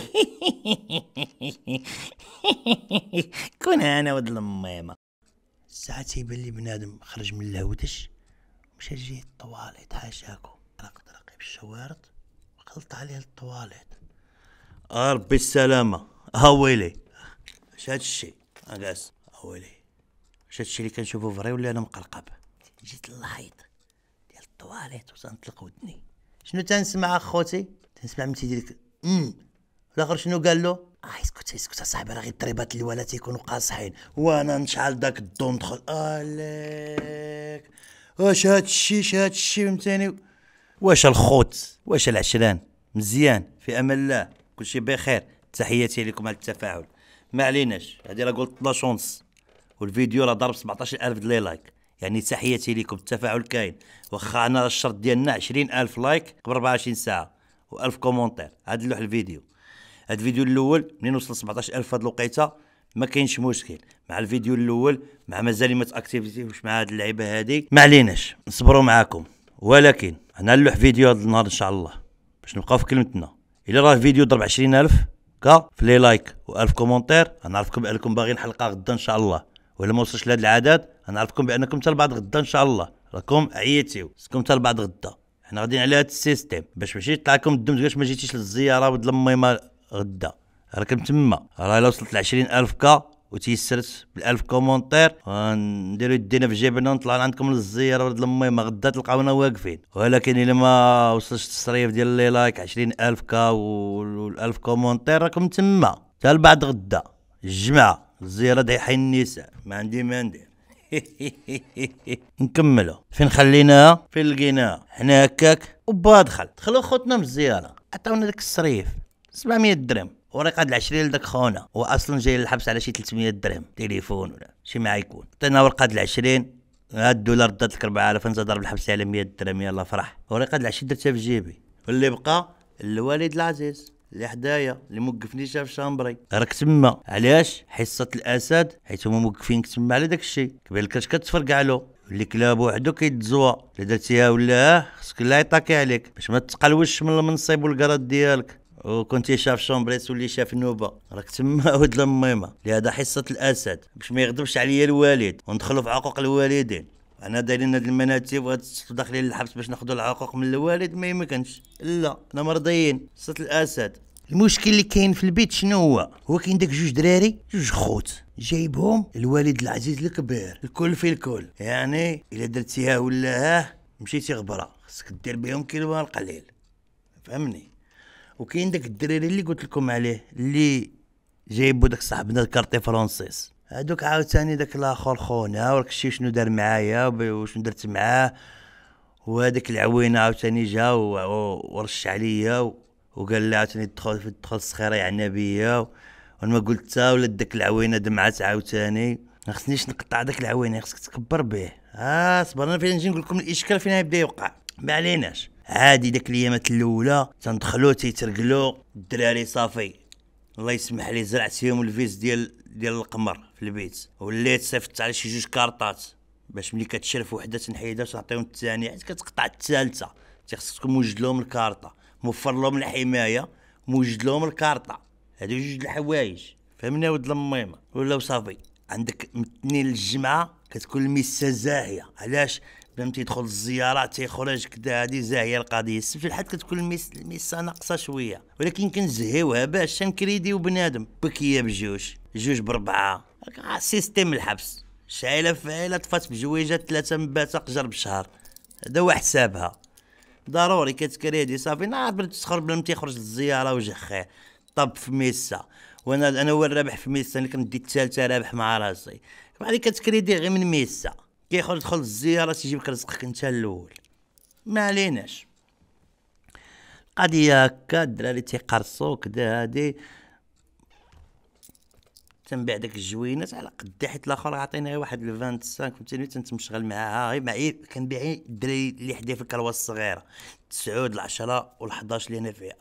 كون انا ود الميمه ساعات تيبان لي بنادم خرج من الهودش مشى لجهه الطواليط حاشاكو طرق طرقي بالشوارط وخلط عليه الطواليط آه، ربي السلامه هاويلي اش هاد الشيء اجاس آه، هاويلي اش هاد الشيء اللي كنشوفو فري ولا انا مقرقب جيت للحيط ديال الطواليط وتنطلق ودني شنو تنسمع اخوتي تنسمع متي ديالك امم الاخر شنو قال له اه اسكت اسكت اصاحبي راه غير الضريبات الولا تيكونوا قاصحين وانا نشعل داك الضو ندخل اليك واش هاد واش هاد الشي فهمتني واش الخوت واش العشران مزيان في امان الله كلشي بخير تحياتي لكم على التفاعل ما عليناش هادي راه قلت لا شونس والفيديو راه ضرب 17000 لي لايك يعني تحياتي لكم التفاعل كاين واخا انا الشرط ديالنا 20000 لايك قبل 24 ساعه و1000 كومونتير هاد لوح الفيديو هاد الفيديو الاول منين وصل 17000 هاد الوقيته ما كاينش مشكل مع الفيديو الاول مع مازال ما تاكتيفيتيوش مع هاد اللعيبه هادي ما عليناش نصبروا معاكم ولكن انا نلوح فيديو هاد النهار ان شاء الله باش نبقاو في كلمتنا الا راه الفيديو ضرب 20000 كا في لي لايك و1000 كومونتير غنعرفكم بانكم باغيين حلقه غدا ان شاء الله ولا ما وصلش لهاد العدد غنعرفكم بانكم حتى لبعض غدا ان شاء الله راكم عييتيو سكم حتى لبعض غدا حنا غاديين على هاد السيستيم باش ماشي يطلع لكم الدم باش ما جيتيش للزياره ودلمي ما غدا راكم تما راه الا وصلت ل 20000 كا وتيسرت 1000 كومونتير غنديرو يدينا في جيبنا ونطلع عندكم للزياره ولد الميمة غدا تلقاونا واقفين ولكن الا ما وصلش التصريف ديال لي لايك 20000 كا 1000 كومونتير راكم تما حتى بعد غدا الجمعه الزياره دي حي النساء ما عندي ما ندير نكملوا فين خليناها فين لقيناها حنا هكاك وبا دخل دخلوا خوتنا من الزياره عطاونا داك الصريف 700 درهم وريق هاد 20 لذاك خونا هو اصلا جاي للحبس على شي 300 درهم تليفون ولا شي ما يكون عطينا ورقه هاد 20 هاد الدولار دات لك 4000 انت ضرب الحبس على 100 درهم يلا فرح وريق هاد 20 درتها في جيبي واللي بقى الوالد العزيز اللي حدايا اللي موقفني شاف شامبري راك تما علاش حصه الاسد حيت هما موقفينك تما على داك الشيء قبل كاش كتفرقع له اللي كلاب وحدو كيتزوى اللي درتيها ولا خصك لا يطاكي عليك باش ما تقلوش من المنصب والكراد ديالك وكنت شاف شومبريت واللي شاف نوبه راك تما ود لميمه لهذا حصه الاسد باش ما يغضبش عليا الوالد وندخلوا في عقوق الوالدين انا دايرين هاد المناتيب داخلين للحبس باش ناخذوا العقوق من الوالد ما يمكنش لا انا مرضيين حصه الاسد المشكل اللي كاين في البيت شنو هو هو كاين داك جوج دراري جوج خوت جايبهم الوالد العزيز الكبير الكل في الكل يعني الا درتيها ولا هاه مشيتي غبره خصك دير بهم كيلو قليل فهمني وكاين داك الدراري اللي قلت لكم عليه اللي جايبو داك صاحبنا الكارتي فرونسيس هادوك عاوتاني داك الاخر خونا وراك شتي شنو دار معايا وشنو درت معاه وهذاك العوينه عاوتاني جا ورش عليا وقال لي عاوتاني دخل دخل الصخيره يعني بيا وانا ما قلت ولا داك العوينه دمعات عاوتاني ما خصنيش نقطع داك العوينه خصك تكبر به اه انا فين نجي نقول لكم الاشكال فين يبدا يوقع ما عليناش عادي داك اليامات الاولى تندخلو تيترقلو الدراري صافي الله يسمح لي زرعت فيهم الفيس ديال ديال القمر في البيت وليت صيفطت على شي جوج كارطات باش ملي كتشرف وحده تنحيدها وتعطيهم الثانيه حيت كتقطع الثالثه تيخصك تكون موجد لهم الكارطه موفر لهم الحمايه موجد لهم الكارطه هادو جوج الحوايج فهمنا ود الميمه ولا صافي عندك من الاثنين للجمعه كتكون الميسه زاهيه علاش فهمت يدخل الزيارات تيخرج كدا هادي زاهيه القضيه في الحد كتكون الميس الميسه ناقصه شويه ولكن كنزهيوها باش تنكريديو بنادم بكيه بجوج جوج بربعه آه، سيستيم الحبس شايله فايله طفات بجويجه ثلاثه مبات قجر بشهر هذا هو حسابها ضروري كتكريدي صافي نعرف بلي تسخر بلا ما تيخرج للزياره وجه خير طب في ميسا وانا انا هو الرابح في ميسا انا كندي الثالثه رابح مع راسي بعدي كتكريدي غير من ميسا كيحاول يدخل للزياره تيجيب رزقك انت الاول ما عليناش قضيه هكا الدراري تيقرصو كدا هادي تنبيع داك الجوينات على قد حيت الاخر عطينا غير واحد ال 25 فهمتيني تنتمشغل معاها غير معي إيه؟ كنبيع إيه؟ الدراري اللي حدايا في الكروه الصغيره تسعود العشرة وال11 اللي انا فيها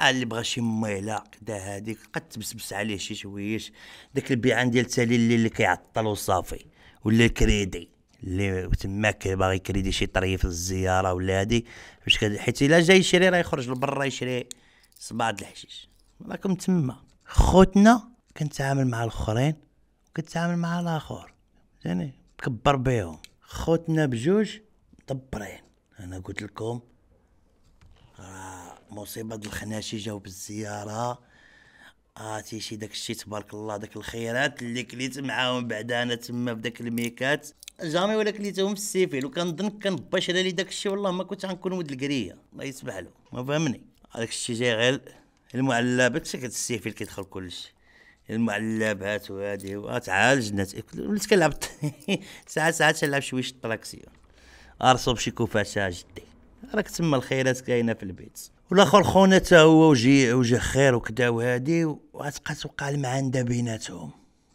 آه، اللي بغى شي ميله كدا هاديك قد تبسبس عليه شي شويش داك البيعان ديال تالي اللي, اللي كيعطل وصافي ولا كريدي اللي تماك باغي يكريدي شي طريف للزياره ولا هادي باش حيت الا جاي يشري راه يخرج لبرا يشري صباع الحشيش راكم تما خوتنا كنتعامل مع الاخرين وكنتعامل مع الاخر يعني كبر بيهم خوتنا بجوج دبرين انا قلت لكم راه مصيبه الخناشي جاو بالزياره اتي شي داك الشيء تبارك الله داك الخيرات اللي كليت معاهم بعدا انا تما بداك الميكات جامي ولا كليتهم في السيفيل وكنظن كنبشر لي داك الشيء والله ما كنت غنكون ولد القريه الله يسمح له ما فهمني هذاك الشيء جاي غير المعلبات شي السيفيل كيدخل كلشي المعلبات وهادي وتعالجنا جنات إيه، وليت كنلعب ساعه ساعه تنلعب شويه الطراكسيون ارسم شي كوفات جدي راك تما الخيرات كاينه في البيت والاخر خونا حتى هو وجي وجي خير وكذا وهادي وغتبقى توقع المعانده بيناتهم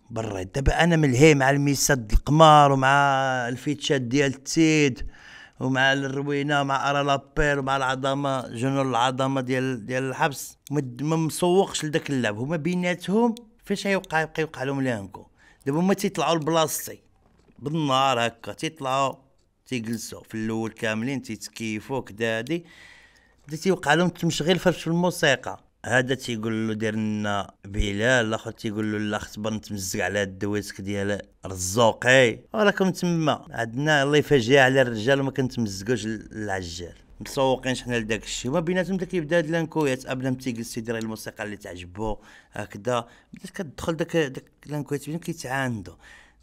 بالريت دابا انا ملهي مع الميساد القمار ومع الفيتشات ديال التيد ومع الروينه ومع ارا لابير ومع العظمه جنون العظمه ديال ديال الحبس ما مسوقش لذاك اللعب هما بيناتهم فاش غيوقع يبقى يوقع لهم لانكو دابا هما تيطلعوا لبلاصتي بالنهار هكا تيطلعوا تيجلسوا في الاول كاملين تيتكيفوا كدا هادي بدا تيوقع لهم التمشغيل فاش في الموسيقى هذا تيقول له دير لنا بلال الاخر تيقول له لا خصبر نتمزق على الدويسك ديال رزوقي وراكم تما عندنا الله يفاجئ على الرجال وما كنتمزقوش العجال مسوقينش حنا لداك الشيء وما بيناتهم بدا كيبدا هاد اللانكويات ابدا تيجلس يدير الموسيقى اللي تعجبو هكذا بدات كتدخل داك داك بينهم كيتعاندو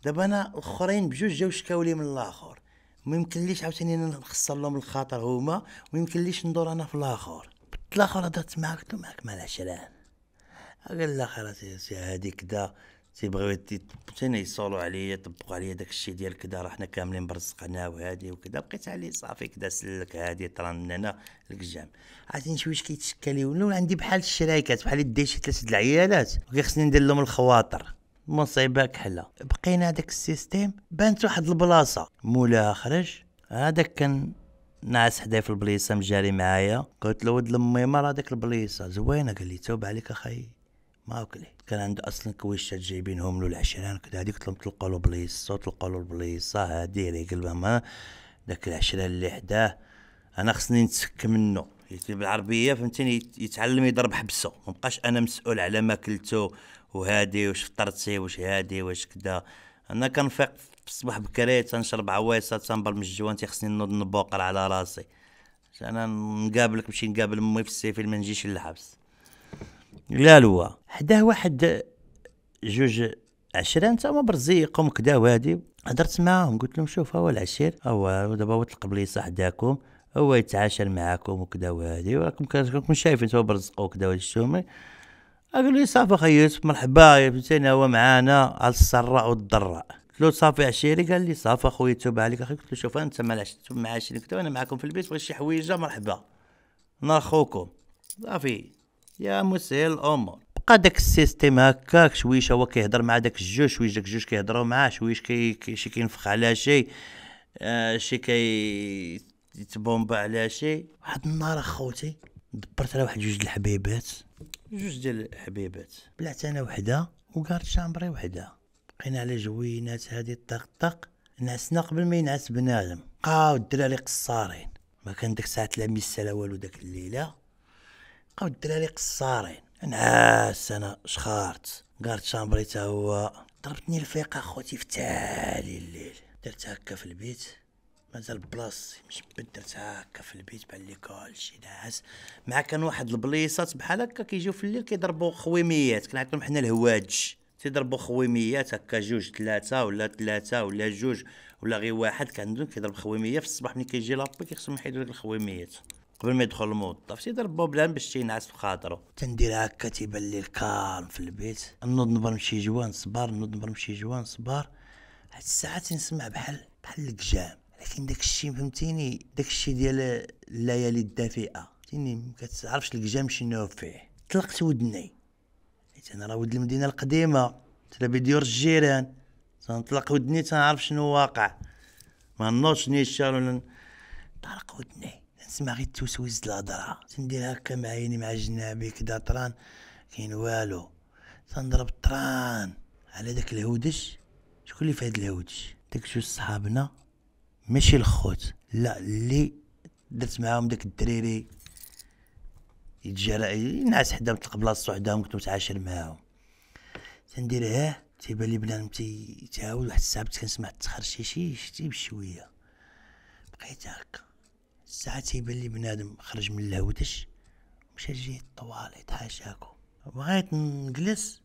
دابا انا الاخرين بجوج جاو شكاو لي من الاخر ما يمكنليش عاوتاني نخسر لهم الخاطر هما وما يمكنليش ندور انا في الاخر بنت الاخر هضرت معاك قلت معاك مال عشران قال لا خلاص سي هادي كدا تيبغيو تاني يصولوا عليا يطبقوا عليا داك الشيء ديال كدا راه حنا كاملين برزقنا وهادي وكدا بقيت عليه صافي كدا سلك هادي طران من هنا الكجام عاد شويش كيتشكى لي ولا عندي بحال الشرايكات بحال يدي شي ثلاثه العيالات وكيخصني ندير لهم الخواطر مصيبه كحله بقينا هذاك السيستيم بانت واحد البلاصه مولاها خرج هذاك كان ناعس حداي في البليصه مجاري معايا قلت له ود لمي راه هذيك البليصه زوينه قال لي توب عليك اخاي ما وكلي كان عنده اصلا كويشات جايبينهم له العشران كذا هذيك قلت لهم تلقوا له بليصه تلقوا له البليصه هادي اللي قلبها داك العشران اللي حداه انا خصني نتسك منه بالعربيه فهمتيني يتعلم يضرب حبسه مابقاش انا مسؤول على ما كلته وهادي واش فطرتي واش هادي واش كدا انا كنفيق في الصباح بكري تنشرب عويصه تنبل من الجوان تيخصني نوض نبوقر على راسي انا نقابلك نمشي نقابل امي في السيفيل ما نجيش للحبس لا لوا حداه واحد جوج عشرين تما برزيقهم كدا وهادي هدرت معاهم قلت لهم شوف هو العشير هو دابا هو تلقى بليصه حداكم هو يتعاشر معاكم وكدا وهادي وراكم كنتم شايفين هو برزقو كدا وهادي الشومي قال لي صافي خي يوسف مرحبا يا فهمتيني هو معانا على السراء والضراء قلت له صافي عشيري قال لي صافي خويا توب عليك اخي قلت له شوف انت مع عشيري قلت انا معاكم في البيت بغيت شي حويجه مرحبا انا خوكم صافي يا مسهل الامور بقى داك السيستيم هكاك شويش هو كيهضر مع داك الجوج شويش داك الجوج كيهضروا معاه شويش كي شي كينفخ على شي آه، شي كي يتبومبا على شي واحد النهار اخوتي دبرت على واحد جوج الحبيبات جوج ديال الحبيبات بلعت انا وحده وكارت شامبري وحده بقينا على جوينات هذه الطق طق نعسنا قبل ما ينعس بنادم بقاو الدراري قصارين ما كان ديك الساعه لا ميسا لا والو داك الليله بقاو الدراري قصارين نعاس انا شخارت كارت شامبري تا هو ضربتني الفيقه خوتي في تالي الليل درت هكا في البيت مازال بلاصتي مش بدرت هكا في البيت بحال لي شي ناعس مع كان واحد البليصات بحال هكا كيجيو في الليل كيضربوا خويميات كنعيطولهم حنا الهواج تيضربوا خويميات هكا جوج ثلاثه ولا ثلاثه ولا جوج ولا غير واحد كان عندهم كيضرب خويميه في الصباح ملي كيجي لابي كيخصهم يحيدوا ديك الخويميات قبل ما يدخل الموظف تيضربوا بلان باش تينعس في خاطرو تندير هكا تيبان لي كالم في البيت نوض نبر نمشي جوان صبار نوض نبر نمشي جوان صبار هاد الساعه تنسمع بحال بحال الكجام لكن داكشي فهمتيني داكشي ديال الليالي الدافئه فهمتيني ما كتعرفش الكجام شنو فيه طلقت ودني حيت انا راه ولد المدينه القديمه تلابي ديور الجيران تنطلق ودني تنعرف شنو واقع ما نوضش نيشان ولا طرق ودني نسمع غير التوسويز الهضره تندير هكا مع عيني مع جنابي كدا طران كاين والو تنضرب طران على داك الهودش شكون اللي في هاد الهودش داك جوج صحابنا ماشي الخوت لا اللي درت معاهم داك الدريري يتجرا ينعس تلقى بلاصتو حداهم كنت متعاشر معاهم تندير ها تيبان لي بنادم تيتعاود واحد الساعه بديت كنسمع التخرشيشي شتي بشويه بقيت هكا الساعه تيبان لي بنادم خرج من الهودش مشى جهه الطواليط حاشاكو بغيت نجلس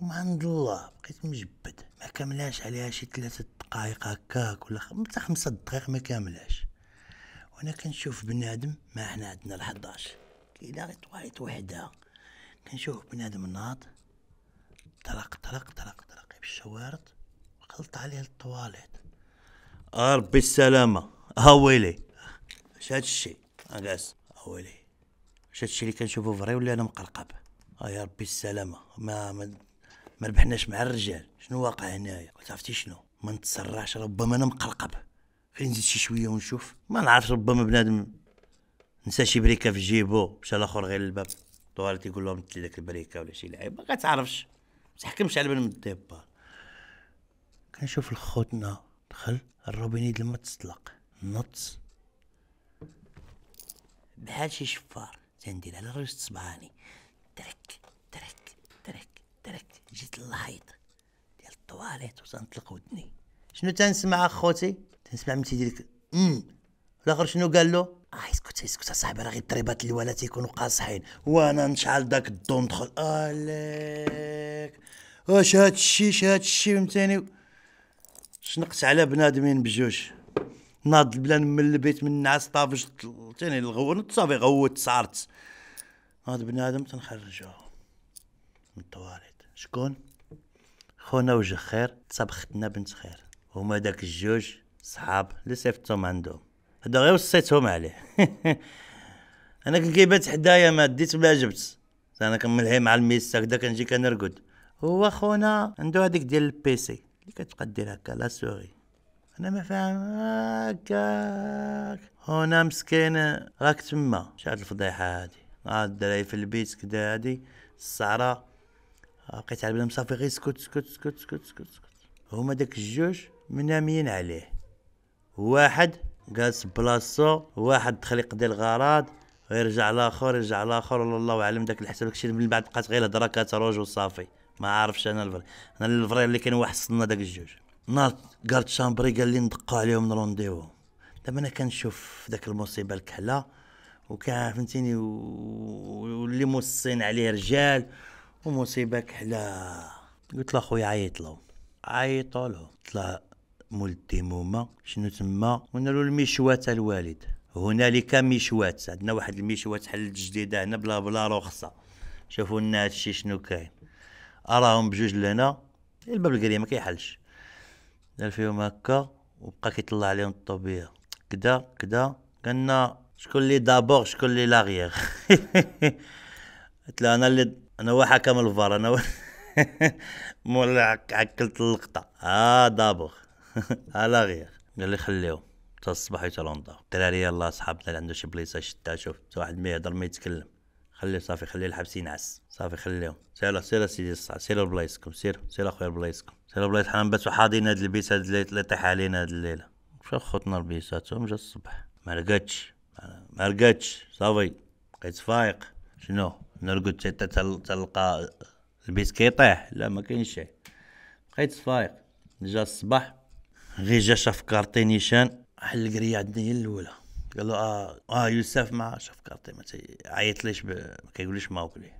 ومع عند الله بقيت مجبد ما كملاش عليها شي ثلاثة دقائق هكاك ولا حتى خمسة دقائق ما كاملاش وانا كنشوف بنادم ما حنا عندنا ال11 كاينه غير طوايط وحده كنشوف بنادم ناض طلق طلق طلق طلق بالشوارط وخلط عليه الطواليت آه، ربي السلامه ويلي اش هاد الشيء جالس آه، ويلي اش هاد الشيء اللي كنشوفو فري ولا انا مقلقب اه يا ربي السلامه ما, ما ربحناش مع الرجال شنو واقع هنايا عرفتي شنو ما نتسرعش ربما انا مقلقب فين نزيد شي شويه ونشوف ما نعرفش ربما بنادم نسى شي بريكه في جيبو مشى لاخر غير الباب طواليت يقول لهم تلي داك البريكه ولا شي لعيب ما كتعرفش ما تحكمش على بنادم من الديبار كنشوف الخوتنا دخل الروبيني د الماء تسطلق نط بحال شي شفار تندير على رجل صبعاني ترك ترك ترك ترك جيت الله للحيط طواليت وتنطلق ودني شنو تنسمع اخوتي تنسمع متي ديك امم الاخر شنو قال له اه اسكت اسكت اصاحبي راه غير الضريبات الولا تيكونوا قاصحين وانا نشعل داك الضو ندخل اليك واش هادشي اش هادشي فهمتيني شنقت على بنادمين بجوج ناض بلان من البيت من النعاس طافج تاني الغون صافي غوت صارت هاد بنادم تنخرجوه من الطواليت شكون خونا وجه خير تصاب ختنا بنت خير هما داك الجوج صحاب اللي صيفطتهم عندهم هدا غير وصيتهم عليه انا كنكيبات حدايا ما ديت بلا جبت انا كنملهي مع الميس هكدا كنجي كنرقد هو خونا عنده هذيك ديال البيسي اللي كتبقى دير هكا لا سوري انا ما فاهم هكاك هنا مسكين راك تما شحال الفضيحه هادي هاد آه، الدراري في البيت كدا هادي السعره بقيت على بالهم صافي غير سكت سكت سكت سكت سكت سكت هما داك الجوج مناميين عليه واحد جالس بلاصتو واحد دخل يقضي الغراض ويرجع لاخر يرجع لاخر والله الله اعلم داك الحساب داكشي من بعد بقات غير الهضره كتروج وصافي ما عارفش انا الفري انا الفري اللي كان وحصلنا داك الجوج ناض قالت شامبري قال لي ندقوا عليهم نرونديو دابا انا كنشوف داك المصيبه الكحله وكان فهمتيني واللي موصين عليه رجال ومصيبة كحلة قلت له خويا عيط له عيطوا له قلت له مولد الديمومة شنو تما ونالو المشوات الوالد هنالك مشوات عندنا واحد المشوات حلت جديدة هنا بلا بلا رخصة شوفوا لنا هادشي شنو كاين اراهم بجوج لهنا الباب القريه ما كيحلش دار فيهم هكا وبقى كيطلع عليهم الطوبيه كدا كدا قالنا شكون اللي دابور شكون اللي لاغيير قلت له انا اللي انا هو حكم الفار انا مولع عكلت اللقطه ها آه دابوغ على آه غير قال لي خليهم حتى الصباح يتلونطاو الدراري يلاه صحابنا اللي عنده شي بليصه شتا شوف واحد ما يهضر ما يتكلم خليه صافي خليه الحبس ينعس صافي خليهم سير سير سيدي الصاع سير لبلايصكم سير سير اخويا لبلايصكم سير لبلايص حنا نباتو حاضين هاد البيس هاد اللي طيح علينا هاد الليله مشى خوتنا البيساتهم جا الصبح ما لقاتش ما لقاتش صافي بقيت فايق شنو نرقد حتى تلقى البيت كيطيح لا ما كاينش شي بقيت فايق جا الصباح غير جا شاف كارتي نيشان حل القريه عندنا هي الاولى قال له اه, آه يوسف ما شاف كارتي ما عيط ليش ب... ما كيقوليش ما وكلي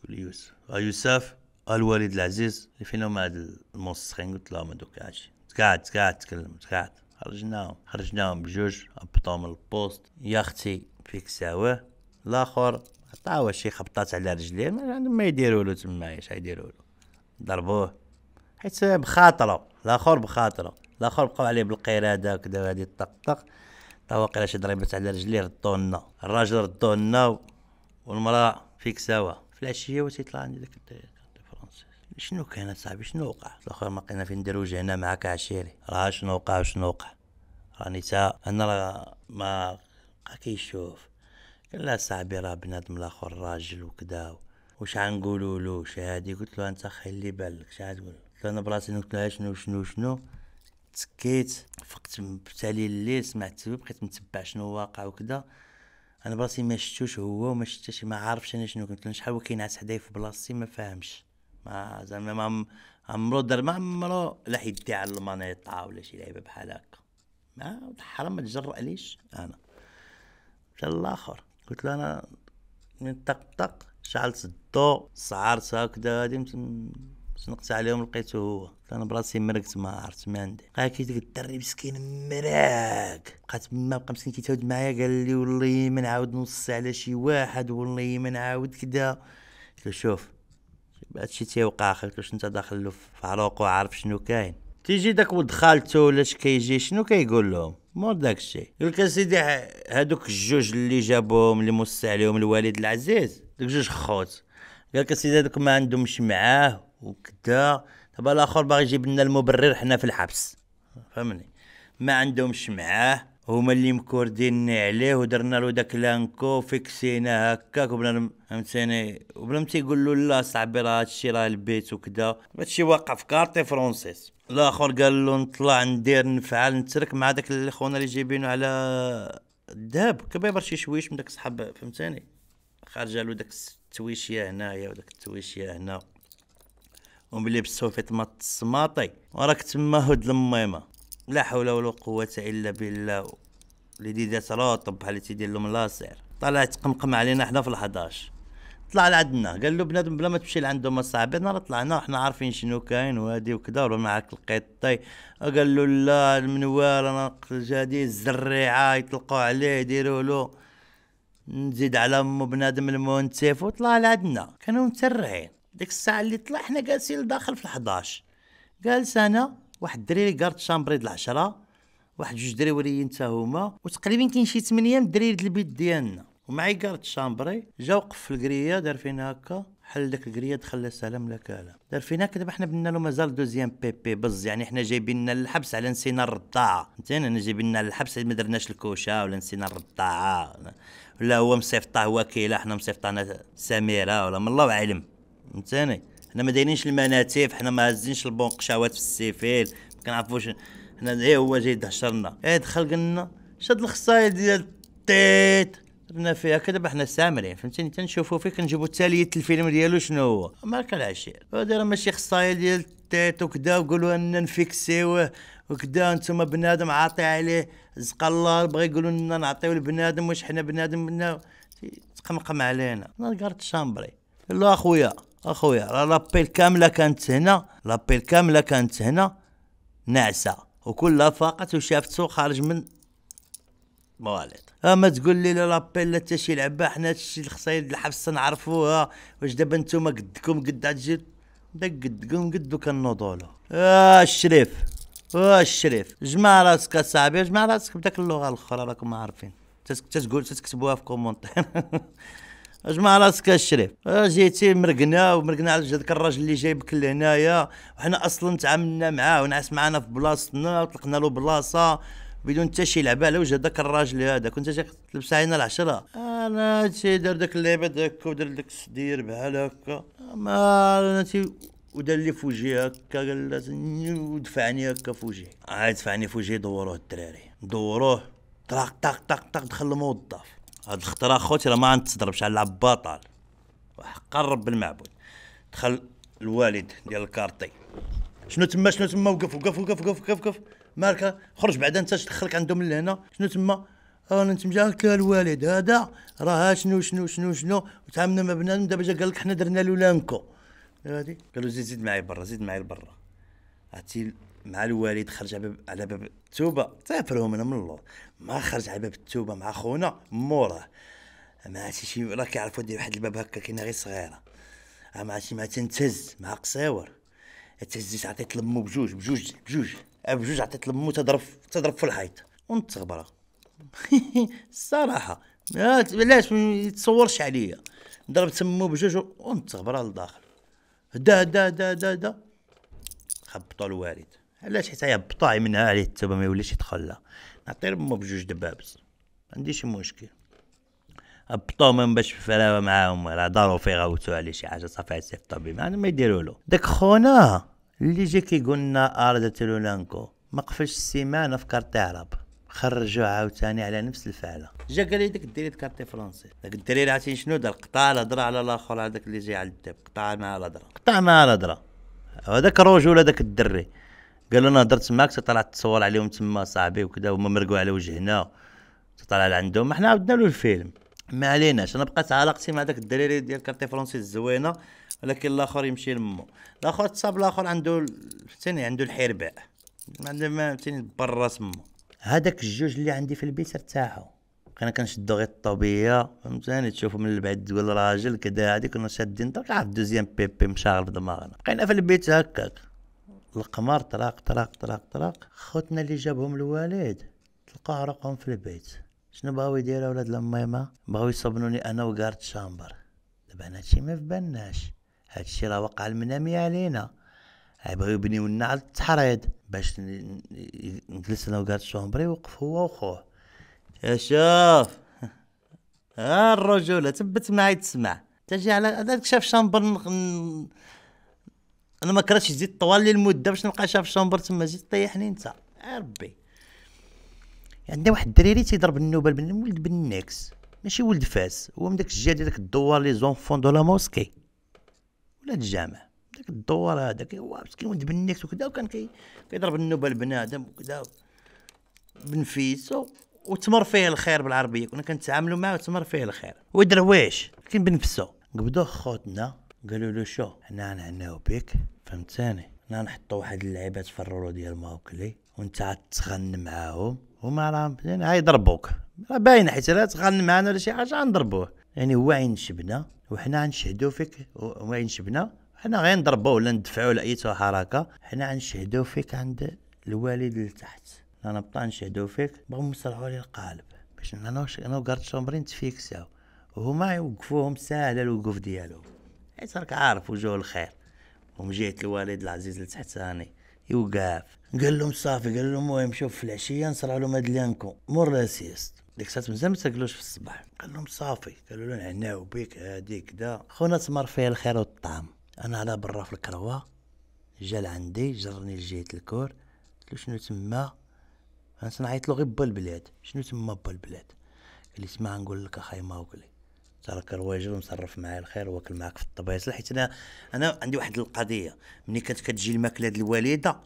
تيقول لي يوسف اه يوسف آه الوالد العزيز اللي هما هاد الموسخين قلت لهم هادوك هادشي تقعد تقعد تكلم تقعد خرجناهم خرجناهم بجوج هبطوهم البوست يا اختي فيك ساوه الاخر عطاوه شي خبطات على رجليه ما يعني يديروا له تما اش يديروا له ضربوه حيت بخاطره الاخر بخاطره الاخر بقاو عليه بالقراده وكذا هادي طق طق تا واقيلا شي ضربات على رجليه ردو لنا الراجل ردو لنا والمراه سوا في العشيه و تيطلع عندي داك شنو كان صاحبي شنو وقع الاخر ما لقينا فين نديرو وجهنا معاك عشيري راه شنو وقع وشنو وقع راني تا انا راه ما بقى كيشوف قال لا صاحبي راه بنادم الاخر راجل وكدا وش غنقولوا له شهادي قلت له انت خلي بالك شحال تقول قلت له انا براسي قلت له شنو شنو شنو تسكيت فقت بالتالي الليل سمعت بقيت متبع شنو واقع وكذا انا براسي ما شفتوش هو وما شفتش ما عارفش انا شنو له شحال هو كينعس حدايا في بلاصتي ما فاهمش ما زعما ما عمرو دار ما عمرو لا يدي على المانيطا ولا شي لعيبه بحال هكا ما حرام ما تجرأ ليش انا مشى الاخر قلت لها انا من طق طق شعلت الضو سعرت هكذا هادي سنقت عليهم لقيته هو انا براسي مرقت ما عرفت ما عندي قال كي ديك الدري مسكين مراك بقات ما بقى مسكين كيتعاود معايا قال لي والله ما نعاود نص على شي واحد والله ما نعاود كدا قلت شوف هادشي تيوقع قلت واش انت داخل له في عروقه عارف شنو كاين تيجي داك ولد خالته ولا كيجي شنو كيقول لهم مور داك الشيء يقول اسيدي هادوك الجوج اللي جابوهم اللي مس عليهم الوالد العزيز دوك جوج خوت قالك سيدي اسيدي هادوك ما عندهمش معاه وكدا دابا الاخر باغي يجيب لنا المبرر حنا في الحبس فهمني ما عندهمش معاه هما اللي مكوردين عليه ودرنا له داك لانكو فيكسينا هكاك وبلا فهمتيني وبلا ما تيقول له لا صعبي راه هادشي راه البيت وكدا هادشي واقع في كارتي فرونسيس الاخر قال له نطلع ندير نفعل نترك مع داك اللي خونا اللي جايبينو على الذهب كبيبر شي شويش من داك الصحاب فهمتاني خارج له داك التويشيه هنايا وداك التويشيه هنا وملي في ما تسماطي وراك تما هد الميمه لا حول ولا قوه الا بالله اللي دي دات راطب بحال تيدير لهم لاصير طلعت قمقم علينا حنا في الحداش طلع لعندنا قال له بنادم بلا ما تمشي لعندهم صاحبنا طلعنا حنا عارفين شنو كاين وهادي وكذا ورانا معاك القيط طي قال له لا المنوال انا جادي الزريعه يطلقوا عليه يديروا له نزيد على مو بنادم المنتف وطلع لعندنا كانوا مترعين ديك الساعه اللي طلع حنا جالسين لداخل في 11 جالس انا واحد الدريري كارت شامبري د العشره واحد جوج دريوريين حتى هما وتقريبا كاين شي 8 من الدراري د البيت ديالنا ومعي كارت شامبري جا وقف في القريه دار فينا هكا حل داك القريه دخل سلام لا هذا دار فينا كدابا حنا بنا له مازال دوزيام بي بي بز يعني حنا جايبين لنا الحبس على نسينا الرضاعه فهمتيني انا جايبين لنا الحبس ما درناش الكوشه ولا نسينا الرضاعه ولا هو مصيفطه وكيله حنا مصيفطانا سميره ولا من الله اعلم فهمتيني حنا ما دايرينش المناتيف حنا ما هازينش البونقشاوات في السيفيل ما كنعرفوش حنا ايه هو جاي دهشرنا ايه دخل قلنا شد الخصايه ديال التيت درنا فيها كذا احنا سامرين فهمتيني تنشوفوا فيك نجيبوا تالية الفيلم ديالو شنو هو ما كان عشير هذا راه ماشي اخصائي ديال التيت وكذا وقولوا ان نفيكسيوه وكذا انتم بنادم عاطي عليه رزق الله بغى يقولوا لنا نعطيو لبنادم واش حنا بنادم منا تقمقم علينا قرت شامبري لا اخويا اخويا راه لابيل كامله كانت هنا لابيل كامله كانت هنا ناعسه وكلها فاقت وشافت خارج من مواليد اما تقول لي لا لابيل لا حتى شي لعبه حنا هادشي الخصايد الحبس نعرفوها واش دابا نتوما قدكم قد عتجي داك قدكم قدو كنوضوا له اه الشريف اه الشريف جمع راسك اصاحبي جمع راسك بداك اللغه الاخرى راكم عارفين تتقول تكتبوها في كومونتير اجمع راسك الشريف جيتي مرقنا ومرقنا على ذاك الراجل اللي جايبك لهنايا وحنا اصلا تعاملنا معاه ونعس معانا في بلاصتنا وطلقنا له بلاصه بدون حتى شي لعبه على وجه هذاك الراجل هذا كنت تجي تلبس عين العشره انا تي دار داك اللعبه داك ودار داك السدير بحال هكا ما انا تي ودار لي في وجهي هكا قال ودفعني هكا في وجهي آه، عاد دفعني في وجهي دوروه الدراري دوروه طلق طق طق طق دخل الموظف هاد الخطره خوتي راه ما غنتضربش على اللعب باطل وحق رب المعبود دخل الوالد ديال الكارطي شنو تما شنو تما وقف وقف وقف وقف وقف وقف مالك خرج بعدا انت دخلك عندهم لهنا شنو تما انا نتم جاك الوالد هذا راه شنو شنو شنو شنو وتعاملنا مع بنادم دابا جا قال لك حنا درنا له لانكو هادي قال له زيد زيد معايا برا زيد معايا لبرا عرفتي مع الوالد خرج على باب على باب التوبه تافرهم انا من الله ما خرج على باب التوبه مع خونا موراه ما عرفتي شي راه كيعرفوا دير واحد الباب هكا كاينه غير صغيره ما عرفتي ما تنتهز مع قساور تهزيت عطيت لمو بجوج بجوج بجوج آه، بجوج عطيت لمو تضرب تضرب في الحيط غبره الصراحه آه، علاش ما يتصورش عليا ضربت مو بجوج غبره لداخل دا دا دا دا دا خبطوا الوالد علاش حيت هي بطاعي منها عليه التوبه ما يوليش لها نعطي لمو بجوج دبابس ما عنديش مشكل هبطوا باش فراوه معاهم راه دارو في غوتو عليه شي حاجه صافي عسيف الطبيب يعني ما يديروا له داك خونا اللي جا كيقولنا لنا اردا تلولانكو ما قفش السيمانه في كارتي عرب خرجوا عاوتاني على نفس الفعله جا قال لي داك الدري كارتي فرونسي داك الدري عرفتي شنو دار قطع الهضره على الاخر هذاك اللي جاي على الدب قطع معاه الهضره قطع معاه الهضره هذاك الرجل هذاك الدري قال انا هضرت معاك طلعت تصور عليهم تما صاحبي وكذا هما مرقوا على وجهنا تطلع لعندهم ما حنا عاودنا له الفيلم ما عليناش انا بقات علاقتي مع داك الدراري ديال كارتي فرونسي الزوينه ولكن الاخر يمشي لمو الاخر تصاب الاخر عنده الثاني عنده الحرباء عنده ما ثاني برا تما هذاك الجوج اللي عندي في البيت ارتاحوا كنا كنشدو غير الطوبيه فهمتاني تشوفوا من البعد تقول راجل كذا هادي كنا شادين طلع طيب، دوزيام بي بي مشاغل في دماغنا بقينا في البيت هكاك القمر طراق طراق طراق طراق خوتنا اللي جابهم الوالد تلقاه رقم في البيت شنو بغاو يدير اولاد لميمة بغاو يصبنوني انا وكارد شامبر دابا انا هادشي ما في هادشي راه وقع المنامي علينا بغاو لنا على التحريض باش نجلس انا وكارد شامبر يوقف هو وخوه شوف ها الرجولة تبت معايا تسمع تجي على هذاك شاف شامبر ن... انا ما كرهتش زيد طوال لي المده باش نبقى شاف شامبر تما زيد طيحني انت ربي يعني عندنا واحد الدراري تيضرب النوبل من ولد بنكس ماشي ولد فاس هو من داك الجهه داك الدوار لي زونفون دو لا موسكي ولا الجامع داك الدوار هذاك هو مسكين ولد بنكس وكذا وكان كي كيضرب النوبل بنادم وكذا بنفيسو وتمر فيه الخير بالعربيه كنا كنتعاملوا معاه وتمر فيه الخير ودرويش واش كان بنفسه قبضوه خوتنا قالوا له شو حنا نعناو بك فهمتاني حنا نحطوا واحد اللعيبات في الرولو ديال ماوكلي وانت عاد تغن معاهم هما راه غيضربوك يعني راه باين حيت راه تغنى معنا ولا شي حاجه غنضربوه يعني هو عين شبنا وحنا غنشهدو فيك هو عين شبنا حنا غير نضربوه ولا ندفعوه ولا حركه حنا غنشهدو فيك عند الوالد لتحت انا نبقى نشهدو فيك بغاو يصرعوا لي القالب باش انا واش انا وكارت شومبرين تفيكساو وهما يوقفوهم ساهله الوقوف ديالهم حيت راك عارف وجوه الخير ومن جهه الوالد العزيز لتحت ثاني يوقف قال لهم صافي قال لهم المهم شوف في العشيه نصرع لهم هاد لانكو مور لاسيست ديك الساعه مازال ما تاكلوش في الصباح قال لهم صافي قالوا له نعناو بك هادي كدا خونا تمر فيها الخير والطعم انا على برا في الكروه جا لعندي جرني لجهه الكور قلت له شنو تما انا تنعيط له غير با البلاد شنو تما با البلاد قال لي اسمع نقول لك اخاي ماوكلي ترك الواجب ومصرف معايا الخير واكل معاك في الطبيصل حيت انا انا عندي واحد القضيه ملي كانت كتجي الماكله ديال الوالده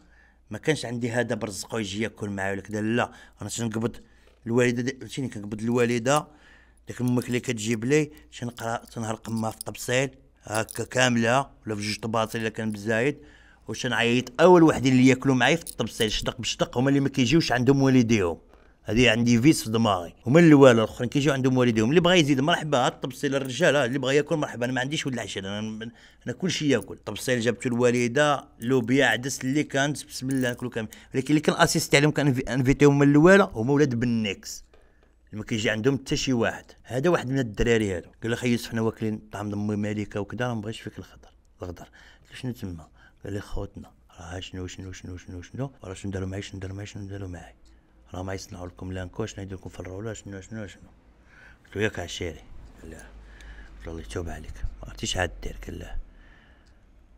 ما كانش عندي هذا برزق يجي ياكل معايا ولا كذا لا انا تنقبض الوالده فهمتيني كنقبض الوالده ديك الماكله اللي كتجيب لي تنقرا تنهر قمه في الطبسيل هكا كامله ولا في جوج طباطيل الا كان بزايد وش نعيط اول وحدين اللي ياكلوا معايا في الطبسيل شدق بشدق هما اللي ما كيجيوش عندهم والديهم هذه عندي فيس في دماغي ومن الاول الاخرين كيجيو عندهم والديهم اللي بغى يزيد مرحبا الطبسيل الرجال اللي بغى ياكل مرحبا انا ما عنديش ولد العشاء انا انا كلشي ياكل الطبسيل جابته الوالده لوبيا عدس اللي كانت بسم الله ناكلو كامل ولكن اللي كان اسيست عليهم كان انفيتيهم من الاولى هما ولاد اللي ما كيجي عندهم حتى شي واحد هذا واحد من الدراري هذا قال له خيس حنا واكلين طعم امي مالكه وكذا ما بغيتش فيك الخضر الخضر شنو تما قال لي خوتنا راه شنو شنو شنو شنو شنو راه شنو داروا معايا شنو داروا معايا شنو داروا معايا ما يصنعوا لكم لانكوش نايدوا لكم في الرولا شنو شنو شنو قلت ياك عشيري قال لا قلت الله يتوب عليك ما عرفتيش عاد دير له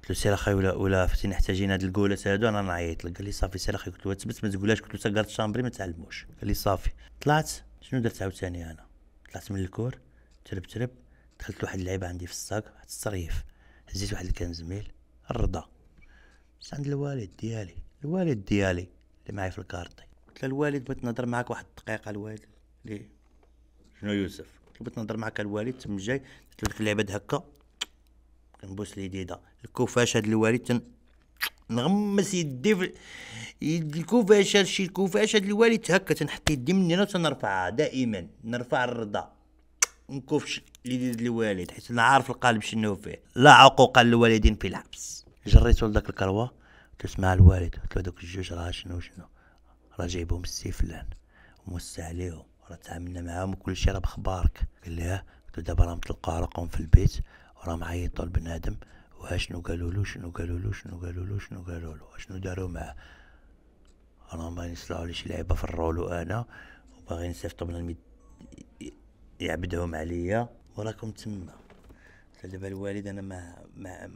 قلت له سير اخي ولا ولا فتي محتاجين هاد الكولات هادو انا نعيط لك قال لي صافي سير اخي قلت له تبت ما تقولهاش قلت له سكرت الشامبري ما تعلموش قال لي صافي طلعت شنو درت عاوتاني انا طلعت من الكور ترب ترب دخلت لواحد اللعيبه عندي في الصاك واحد الصريف هزيت واحد الكان زميل الرضا بس عند الوالد ديالي الوالد ديالي اللي معايا في الكارطي قلت له الوالد بغيت نهضر معاك واحد الدقيقه الوالد لي شنو يوسف قلت بغيت نهضر معاك الوالد تم جاي قلت له العباد هكا كنبوس ديدا الكوفاش هاد الوالد تن نغمس يدي في يدي الكوفاش شي الكوفاش هاد الوالد هكا تنحط يدي من هنا تنرفعها دائما نرفع الرضا نكوفش اليد الوالد حيت انا عارف القلب شنو فيه لا عقوق للوالدين في الحبس جريتو لذاك الكروه تسمع الوالد قلت له دوك الجوج راه شنو شنو راه جايبهم السيفلان وموسى عليهم راه تعاملنا معاهم شيء راه بخبارك قال لها قلت دابا راه متلقاه رقم في البيت وراه معيطوا لبنادم وها شنو قالوا له شنو قالوا له شنو قالوا له شنو قالوا له شنو داروا معاه راه ما يصلحوا لي شي لعيبه في الرولو انا وباغي من الميد يعبدهم عليا وراكم تما دابا الوالد انا ما ما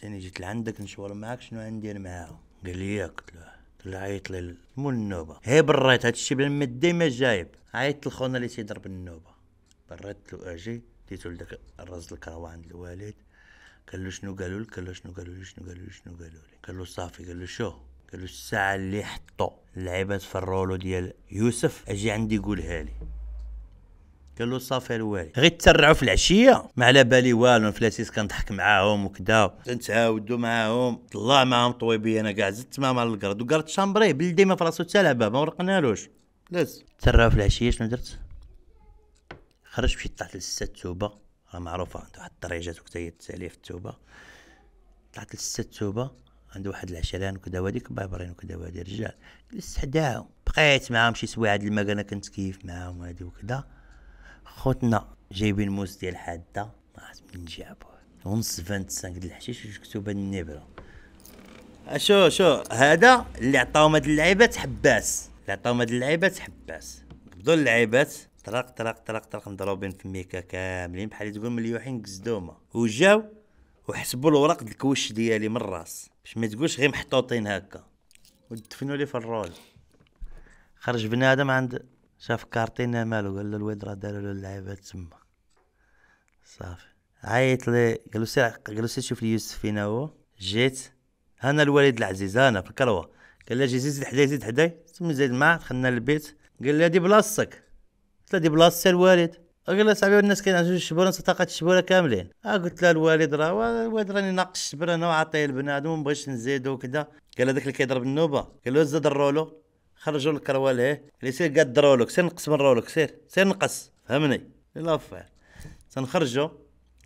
ثاني جيت لعندك نشاور معاك شنو غندير معاهم قال لي قلت له العيط لي مو النوبه هي بريت هادشي بلا مدي ما جايب عيطت لخونا اللي تيضرب النوبة بريت له اجي ديتو لداك الرز الكروه عند الوالد قال له شنو قالوا لك قال له شنو قالوا لي شنو قالوا لي شنو قالوا لي قال له صافي قال له شو قال له الساعه اللي حطوا اللعيبات في الرولو ديال يوسف اجي عندي قولها لي قال له صافي الوالي غير تسرعوا في العشيه ما على بالي والو فلاسيس كنضحك معاهم وكذا تنتعاودوا معاهم طلع معاهم طويبي انا كاع زدت معاهم على الكرد وكرد شامبري بلدي ما في راسو حتى لعبه ما ورقنالوش لز تسرعوا في العشيه شنو درت خرجت مشيت طلعت للستة توبه راه معروفه عند واحد الدريجات وقتها هي في التوبه طلعت للستة التوبة عند واحد العشران وكذا وهاديك بابرين وكذا وهادي رجال جلست حداهم بقيت معاهم شي سوايع هاد الماء انا كنت كيف معاهم وهادي وكذا خوتنا جايبين موس ديال حاده ما عرفت منين جابوه ونص فانت سانك د الحشيش وجوج كتوبه النبره شو شو هذا اللي عطاهم هاد اللعيبات حباس اللي عطاهم هاد اللعيبات حباس قبضوا اللعيبات طرق طرق طرق طرق مضروبين في ميكا كاملين بحال تقول مليوحين قزدومه وجاو وحسبوا الوراق الكوش ديالي من الراس باش ما تقولش غير محطوطين هكا ودفنوا لي في الرول خرج بنادم عند شاف كارتينا مالو قال له الواد راه داروا له اللعابه تما صافي عيط لي قالو سير قالو سير شوف لي يوسف فينا هو جيت انا الوالد العزيز انا في الكروه قال لي جي زيد حداي زيد حداي ثم زيد معاه دخلنا للبيت قال لي هادي بلاصتك قلت له هادي بلاصتي الوالد قال لي صاحبي الناس كاين عندهم الشبوره طاقه الشبوره كاملين آه، قلت له الوالد راه الوالد راني ناقش الشبوره انا وعطيه البنادم ما بغيتش نزيدو وكذا قال هذاك اللي كيضرب النوبه قال له زاد الرولو خرجوا لك رواليه اللي سير قد لك سير نقص من رولك سير سير نقص فهمني لا فعل تنخرجوا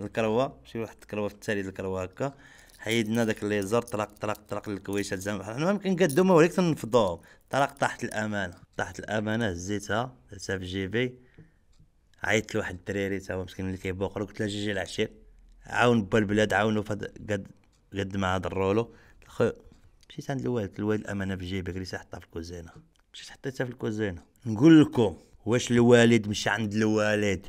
الكروه شي واحد الكروه في التالي الكروه هكا حيدنا داك الليزر طلق طلق طلق الكويشه زعما حنا ما كنقادو ما ولكن تنفضوهم طلق طاحت الامانه طاحت الامانه هزيتها درتها في جيبي عيطت لواحد الدراري تا هو مسكين اللي كيبوقر قلت له جيجي العشير عاون با البلاد عاونو فهاد قد قد ما هاد الرولو مشيت عند الوالد الوالد الامانه في جيبك ريسه حطها في الكوزينه مشيت حطيتها في الكوزينه نقول لكم واش الوالد مشى عند الوالد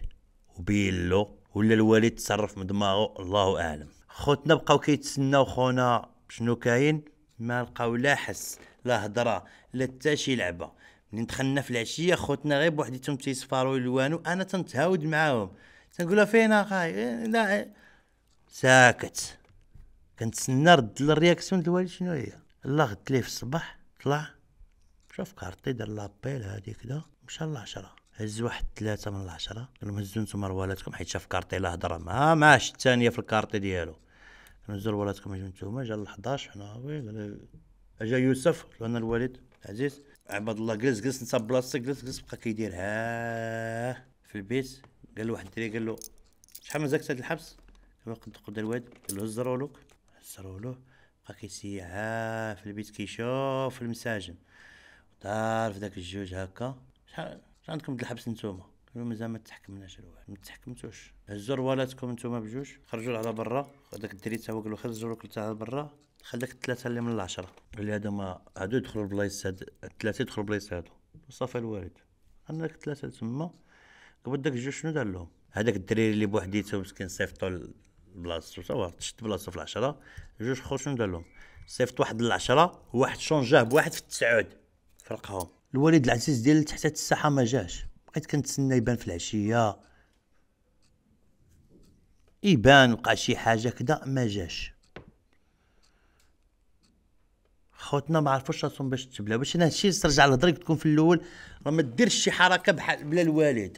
وبين له ولا الوالد تصرف من دماغه الله اعلم خوتنا بقاو كيتسناو خونا شنو كاين ما لقاو لا حس لا هضره لا حتى شي لعبه ملي دخلنا في العشيه خوتنا غير بوحديتهم تيصفاروا يلوانو انا تنتهاود معاهم تنقولها فين اخاي إيه، لا ساكت كنتسنى رد الرياكسيون ديال الوالد شنو هي الله غد ليه في الصباح طلع شوف كارطي دار لابيل هادي كدا مشى للعشرة هز واحد ثلاثة من العشرة قال لهم هزو نتوما روالاتكم حيت شاف كارطي لا هضر معاه ماش الثانية في الكارطي ديالو نزل روالاتكم هزو نتوما جا للحداش 11 حنا وي قال اجا يوسف انا الوالد عزيز عباد الله جلس جلس نتا بلاصتك جلس جلس بقى كيدير ها في البيت قال له واحد الدري قال له شحال مازالك تهد الحبس قال له قد الواد قال له هز رولوك هز رولوه بقى كيسيح في البيت كيشوف المساجم دار في داك الجوج هكا شحال عندكم د الحبس نتوما قالوا مازال ما تحكمناش الواحد ما تحكمتوش هزوا روالاتكم نتوما بجوج خرجوا على برا داك الدري تا هو قالو له خرجوا لك تاع برا خل داك الثلاثه اللي من العشره اللي هادو ما هادو يدخلوا البلايص هاد الثلاثه يدخلوا البلايص هادو وصافي الوالد عندنا داك الثلاثه تما قبل داك الجوج شنو دار لهم هذاك الدرير اللي بوحديته مسكين صيفطو بلاصتو تا واحد شد بلاصتو في العشرة جوج خوت شنو دار لهم صيفط واحد للعشرة واحد شونجاه بواحد في التسعود فرقهم الوالد العزيز ديال تحت الساحة ما جاش بقيت كنتسنى يبان في العشية يبان وقع شي حاجة كدا ما جاش خوتنا ما عرفوش راسهم باش تبلا باش انا هادشي ترجع لهضرك تكون في الاول راه ما ديرش شي حركه بحال بلا الوالد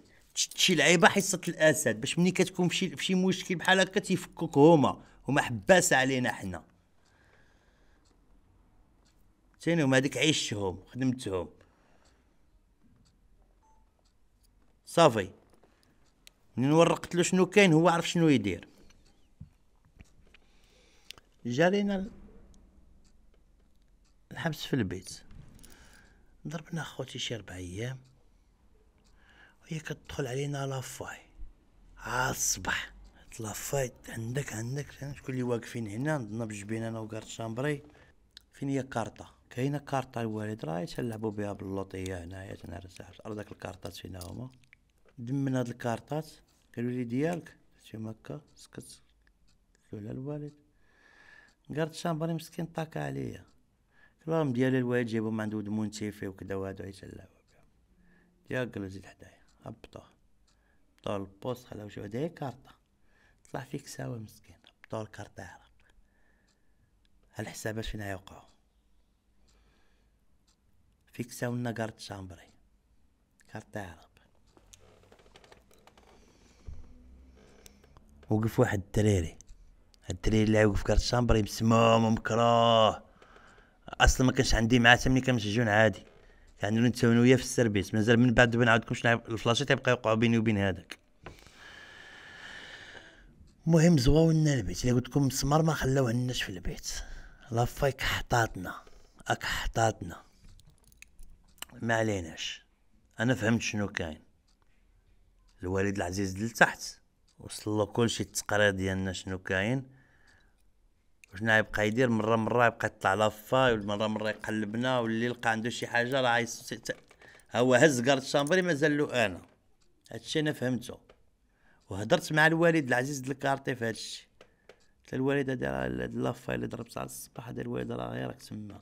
شي لعيبه حصه الاسد باش ملي كتكون في شي مشكل بحال هكا تيفكوك هما هما حباس علينا حنا تاني هما هذيك عيشتهم خدمتهم صافي من ورقت له شنو كاين هو عرف شنو يدير جارينا الحبس في البيت ضربنا خوتي شي ربع ايام هي كتدخل علينا لافاي عاد الصباح تلافايت عندك عندك شكون اللي واقفين هنا عندنا بجبين انا وكارت شامبري فين هي كارطه كاينه كارطه الوالد راه تنلعبوا بها باللوطيه هنايا تنرزح الارض داك الكارطات فينا هما دمنا هاد الكارطات قالوا لي ديالك شي هكا سكت قلت له الوالد كارت شامبري مسكين طاكا عليا الكلام ديال الوالد جايبهم عند دمون تيفي وكذا وهادو نلعبو بها ياك قالو زيد حدايا هبطو هبطو بص خلاو شو ده كارطة طلع فيك ساوي مسكين هبطو كارتة عرب هالحساب اش فينا يوقعو فيك ساوي لنا كارت شامبري كارطة عرب وقف واحد الدراري الدراري اللي في كارت شامبري مسموم ومكروه اصلا ما كانش عندي معاه كان مسجون عادي يعني نتساويين وياه في السيرفيس مازال من بعد ما نعاودكمش نلعب الفلاشي تيبقى يوقع بيني وبين هذاك المهم زواو لنا البيت الا قلت لكم السمر ما خلاوه لناش في البيت لافايك حطاتنا اك حطاتنا ما عليناش انا فهمت شنو كاين الوالد العزيز لتحت وصل له كلشي التقرير ديالنا شنو كاين وشنا يبقى يدير مره مره يبقى يطلع لافا مره مره يقلبنا واللي لقى عنده شي حاجه راه هو هز كارت الشامبري مازال له انا هادشي انا فهمته وهضرت مع الوالد العزيز الكارتي في هادشي قلت الوالد هادي راه لافا اللي ضربت على الصباح هادي الوالد راه غير راك تما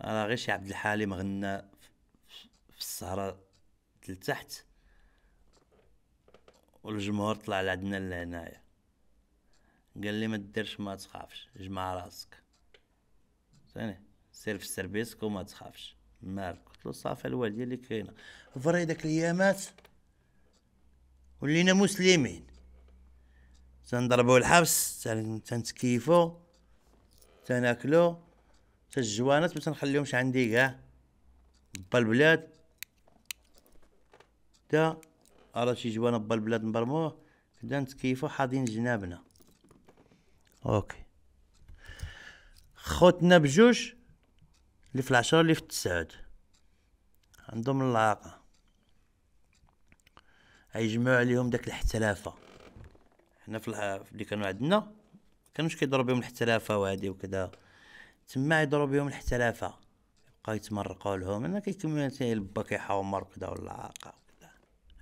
راه غير شي عبد الحليم غنى في السهره لتحت والجمهور طلع لعندنا لهنايا قال لي ما ديرش ما تخافش جمع راسك ثاني سير في سربيسك وما تخافش مالك قلت له صافي الوالدة اللي كاينة فري داك الايامات ولينا مسلمين تنضربو الحبس تنتكيفو تناكلو حتى الجوانات ما تنخليهمش عندي كاع با البلاد دا راه شي جوانه با البلاد نبرموه كدا نتكيفو حاضين جنابنا اوكي خوتنا بجوج اللي في العشرة اللي في التسعود عندهم العاقة غيجمعو عليهم داك الاحتلافة حنا في اللي كانوا عندنا كانوش كيضرب بهم الاحتلافة وهادي وكذا تما يضرب بهم الاحتلافة يبقى يتمرقوا لهم انا تاي يعني البا كيحومر كدا ولا عاقة وكدا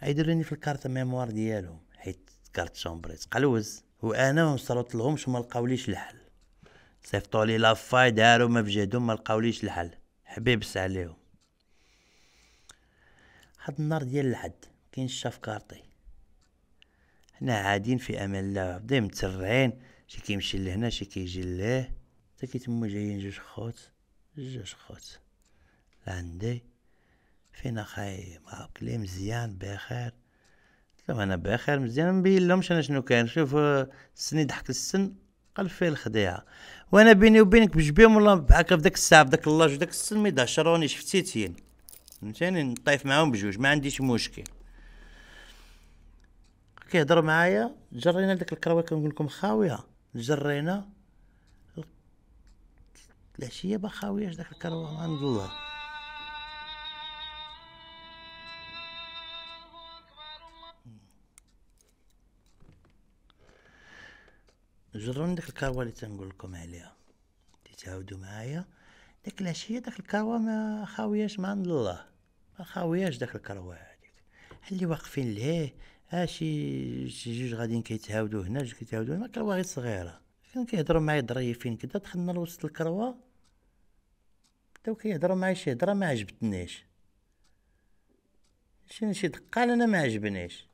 غيديروني في الكارت ميموار ديالهم حيت كارت شومبريت قلوز وانا ما وصلت لهمش وما لقاوليش الحل صيفطوا لي لافاي داروا ما بجهدهم ما لقاوليش الحل حبيبس عليهم هاد النهار ديال الحد كاين الشاف كارطي حنا عادين في امان الله عبدين متسرعين شي كيمشي لهنا شي كيجي ليه حتى كيتمو جايين جوج خوت جوج خوت عندي فينا خاي معاك مزيان بخير انا بخير مزيان مبين لهمش انا شنو كاين شوف السني آه، ضحك السن قال فيه الخديعه وانا بيني وبينك بجبيهم والله هكا في ذاك الساعه في ذاك اللاج وذاك السن ما يدهشرونيش في تيتين فهمتني نطيف معاهم بجوج ما عنديش مشكل كيهضر معايا جرينا لديك الكراوي كنقول لكم خاويه جرينا العشيه باخاويه داك الكروه عند الله جرون ديك الكاوا اللي تنقول لكم عليها تتعاودوا معايا ديك العشيه داك الكاوا ما خاوياش مع الله ما خاوياش داك الكاوا هذيك اللي واقفين لهيه ها شي جوج غاديين كيتعاودوا هنا جوج كيتعاودوا هنا كروا غير صغيره كانوا كيهضروا معايا ظريفين كدا دخلنا لوسط الكروه بداو كيهضروا معايا شي هضره ما عجبتنيش شي شي دقة انا ما عجبنيش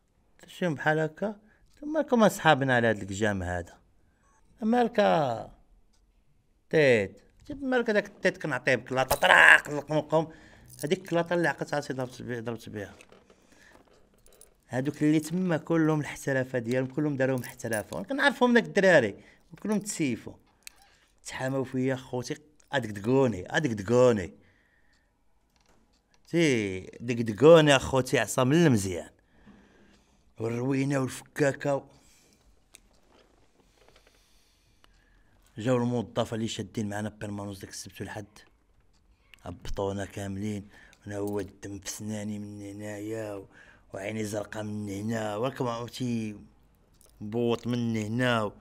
شي بحال هكا ثم كما اصحابنا على هذا الجام هذا مالك تيت جيب مالك داك التيت كنعطيه بكلاطه طراق القمقم هذيك الكلاطه اللي عقلتها سي ضربت بها ضربت بها هادوك اللي تما كلهم الاحترافه ديالهم كلهم داروهم احترافه كنعرفهم داك الدراري كلهم تسيفوا تحاموا فيا خوتي ادقدقوني ادقدقوني تي دقدقوني اخوتي عصا من المزيان والروينه والفكاكه جاو الموظفه اللي شادين معنا بيرمانوس داك السبت والحد هبطونا كاملين انا هو الدم في سناني من هنايا وعيني زرقاء من هنا وكما عرفتي بوط من هنا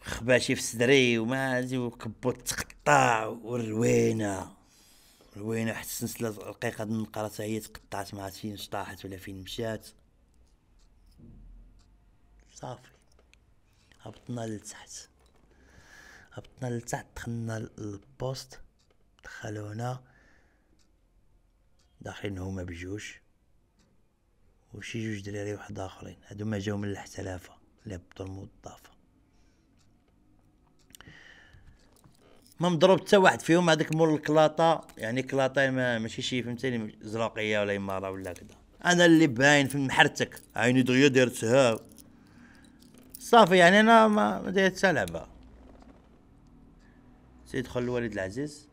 خباشي في صدري وما وكبوت تقطع والروينه روينه حتى السلسله رقيقه النقره حتى هي تقطعت ما عرفت فين شطاحت ولا فين مشات صافي هبطنا لتحت هبطنا لتحت دخلنا البوست دخلونا داخلين هما بجوج وشي جوج دراري واحد اخرين هادو ما جاو من الاحتلافه اللي هبطوا الموظفه ما مضروب حتى واحد فيهم هذاك مول الكلاطه يعني كلاطه ما ماشي شي فهمتيني زراقيه ولا اماره ولا كذا انا اللي باين في محرتك عيني دغيا دارتها صافي يعني انا ما دايت لعبه سيد خل الوالد العزيز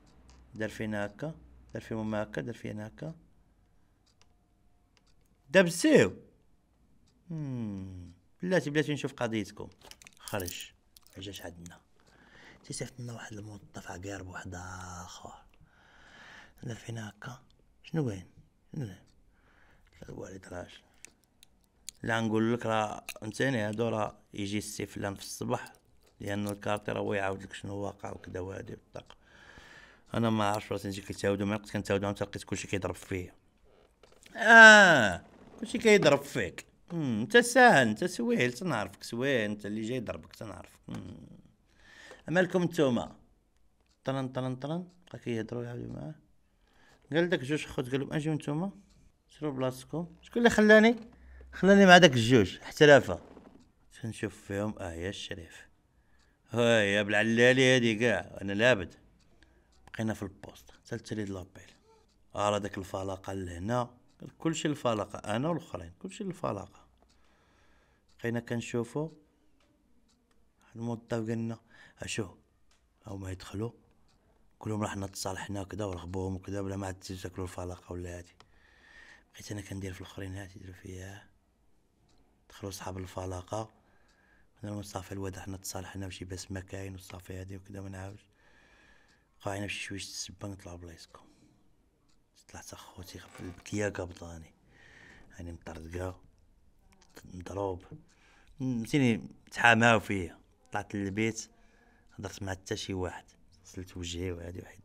دار فينا هكا دار في ماما هكا دار فينا هكا دبسيو بلاتي بلاتي نشوف قضيتكم خرج رجعش عندنا تيصيفط لنا واحد الموظف عقارب واحد اخر دار فينا هكا شنو وين الوالد راجل لا نقول لك راه فهمتاني هادو راه يجي فلان في الصباح لان الكارتي راه هو يعاود لك شنو واقع وكذا وهادي بالطاقه انا ما عرفتش راسي نجي كنتاودو ما كنت كنتاودو حتى لقيت كلشي كيضرب فيا اه كلشي كيضرب فيك انت ساهل انت سويل تنعرفك سويل انت اللي جاي يضربك تنعرفك مالكم نتوما طرن طرن طرن بقا كيهضروا يعاودوا معاه قال داك جوج خوت قال لهم اجيو نتوما شرو بلاصتكم شكون اللي خلاني خلاني مع داك الجوج احترافه تنشوف فيهم اه يا الشريف هاي بالعلالي هادي كاع انا لابد بقينا في البوست تريد لابيل ارى آه، داك الفلاقه لهنا كلشي الفلاقه انا والاخرين كلشي الفلاقه بقينا كنشوفو الموظف قالنا اشو او ما يدخلو كلهم راح نتصالحنا كدا ورغبوهم كدا بلا ما عاد تاكلوا الفلاقه ولا هادي بقيت انا كندير في الاخرين هادي يديروا فيها دخلوا صحاب الفلاقه قلنا صافي الواد حنا تصالحنا وشي باس ما كاين وصافي هادي وكدا ما نعاودش قاعينا بشي شويش تسبا نطلعو بلايصكم طلعت اخوتي البكيه قبضاني يعني مطردقه مضروب فهمتيني تحاماو فيا طلعت للبيت هضرت مع حتى شي واحد غسلت وجهي وهادي واحد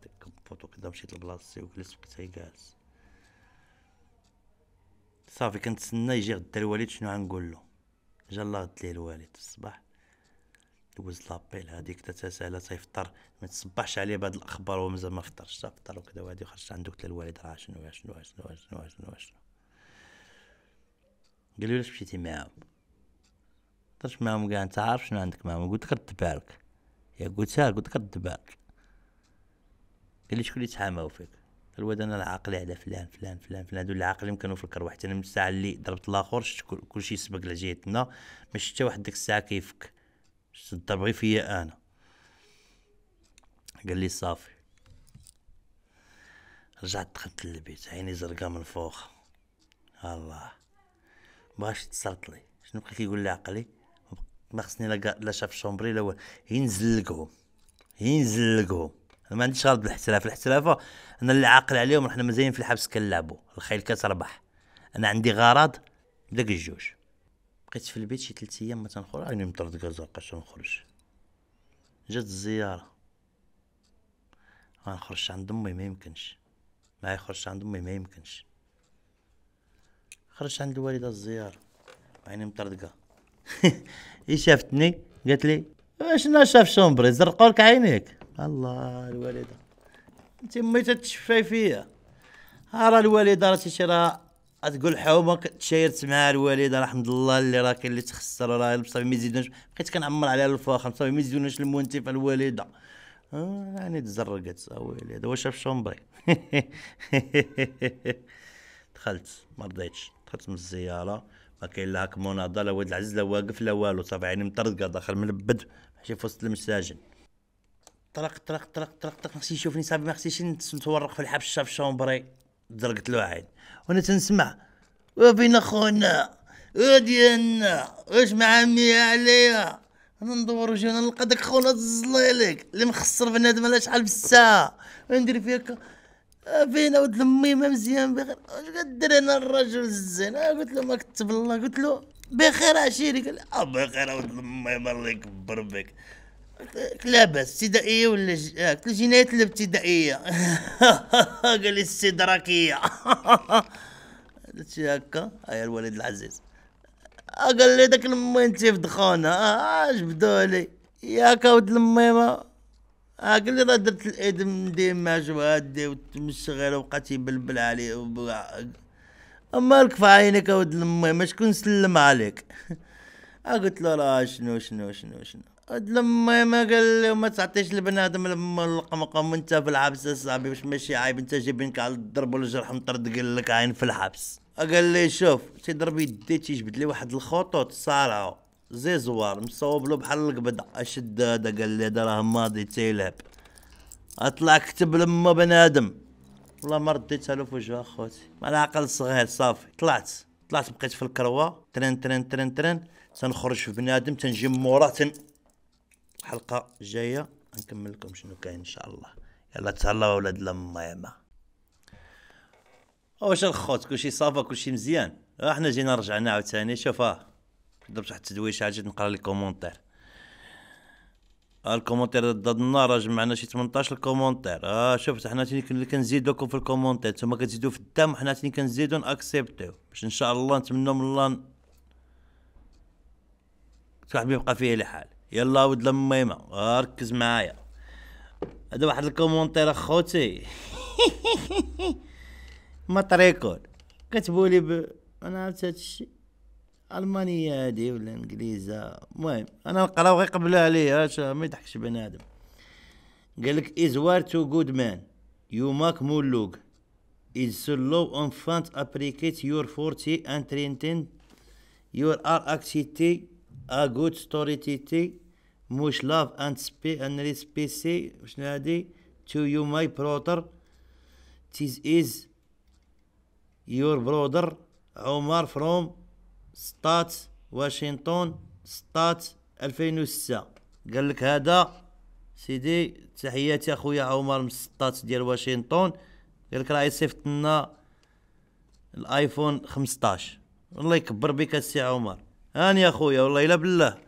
كبوط وكدا مشيت لبلاصتي وجلست وكنت جالس صافي كنتسنى يجي غدا الوالد شنو غنقول له جا الله غد ليه الوالد في الصباح دوز لابيل هذيك تتسالى تيفطر ما تصبحش عليه بهاد الاخبار هو مازال ما فطرش فطر وكذا وهادي خرجت عندو قلت الوالد راه شنو شنو شنو شنو شنو شنو قال لي علاش مشيتي معاهم هضرت معاهم كاع انت عارف شنو عندك معاهم قلت بالك يا قلتها قلت رد قال لي شكون اللي تحاماو فيك الواد انا العاقل على فلان فلان فلان فلان هذو العاقلين كانوا في الكروه حتى انا من الساعه اللي ضربت الاخر شفت كلشي سبق لجهتنا ما شفت حتى واحد ديك الساعه كيفك الضرب غير فيا انا قال لي صافي رجعت دخلت للبيت عيني زرقاء من فوق الله بغاش تسرط لي شنو بقى كيقول لي عقلي ما خصني لا شاف شومبري لا والو ينزلقهم ينزلقهم ما عنديش غرض بالاحتراف الاحتراف انا اللي عاقل عليهم احنا مزيان في الحبس كنلعبوا الخيل كتربح انا عندي غرض داك الجوج بقيت في البيت شي ثلاث ايام ما تنخرج راني مطرد كازا بقاش نخرج جات الزياره ما نخرجش عند امي ما يمكنش ما يخرجش عند امي ما يمكنش خرجت عند الوالده الزياره عيني مطردقه هي شافتني قالت لي شنو شاف شومبري زرقوا لك عينيك الله الوالده انت امي تتشفاي فيا راه الوالده راه تيشي راه تقول حومك تشايرت مع الوالده راه الحمد لله اللي راه كاين اللي تخسر راه بصافي ما يزيدوناش بقيت كنعمر عليها الفاخر بصافي ما يزيدوناش المنتف الوالده يعني تزرقت الوالده واش في شومبري دخلت ما رضيتش دخلت من الزياره ما كاين لا هاك مناضله ولد العز لا واقف لا والو صافي يعني مطرقه داخل ملبد ماشي في وسط المساجن طرق طرق طرق طرق طرق خصني يشوفني صاحبي ما خصنيش نتورق في الحبشه في الشومبري درقت الواحد وانا تنسمع وفين أه، اخونا وديالنا أه، واش أه، عمي عليا انا ندور وجهي انا نلقى داك خونا الزليلك اللي مخسر بنادم على شحال في الساعه ندير فيك فين ولد امي ما مزيان بخير واش كدير انا الرجل الزين قلت له ما كتب الله قلت له بخير عشيري قال لي بخير ولد امي الله يكبر بك لاباس ابتدائيه ولا ج... آه، قلت له الابتدائيه قال لي استدراكيه درت شي هكا هيا الوالد العزيز آه، قال لي داك المنتيف دخانه آه جبدوا آه، لي ياك ود الميمه آه قال لي راه درت الايد من ديماج هادي وتمشى غير وبقى يبلبل علي مالك في عينك ود الميمه شكون سلم عليك آه قلت له راه شنو شنو شنو شنو لما ما قال لي ما تعطيش لبنادم لما القمقم وانت في الحبس صاحبي واش ماشي عيب انت جايبينك على الضرب والجرح مطرد قال لك عين في الحبس قال لي شوف تيضرب يدي تيجبد لي واحد الخطوط صارعه زي زوار مصوب له بحال القبد اشد هذا قال لي هذا راه ماضي تيلعب اطلع كتب لما بنادم والله ما رديتها له في وجهه اخوتي مع العقل صغير صافي طلعت طلعت بقيت في الكروه ترن ترن ترن ترن تنخرج في بنادم تنجي موراه تن الحلقه الجايه نكمل لكم شنو كاين ان شاء الله يلا تهلاو ولاد لما يما واش الخوت كلشي صافا كلشي مزيان احنا جينا رجعنا عاوتاني شوف ها آه، درت واحد التدويشه جيت نقرا لي كومونتير آه، الكومونتير ضد النار جمعنا شي 18 كومونتير اه شفت حنا اللي كنزيدوكم في الكومونتير نتوما كتزيدو في الدم حنا تاني كنزيدو ناكسبتيو باش ان شاء الله نتمنو من الله صاحبي يبقى فيه الحال يلا ود لميمة ركز معايا هذا واحد الكومونتير اخوتي ما طريقون كتبوا لي ب... انا عرفت هادشي المانيه هادي ولا انجليزه المهم انا نقرا غير قبل عليه اش ما يضحكش بنادم قال لك از وار تو جود مان يو ماك مول لوك از سو لو اون فانت ابريكيت يور فورتي ان ترينتين يور ار اكتيتي ا جود تيتي موش لاف اند سبي انري سبيسي شنو هادي تو يو ماي بروتر تيز از يور برودر عمر فروم ستات واشنطن ستات 2006 قال لك هذا سيدي تحياتي اخويا عمر من ستات ديال واشنطن قال لك راه يصيفط لنا الايفون 15 الله يكبر بك السي عمر هاني اخويا والله الا بالله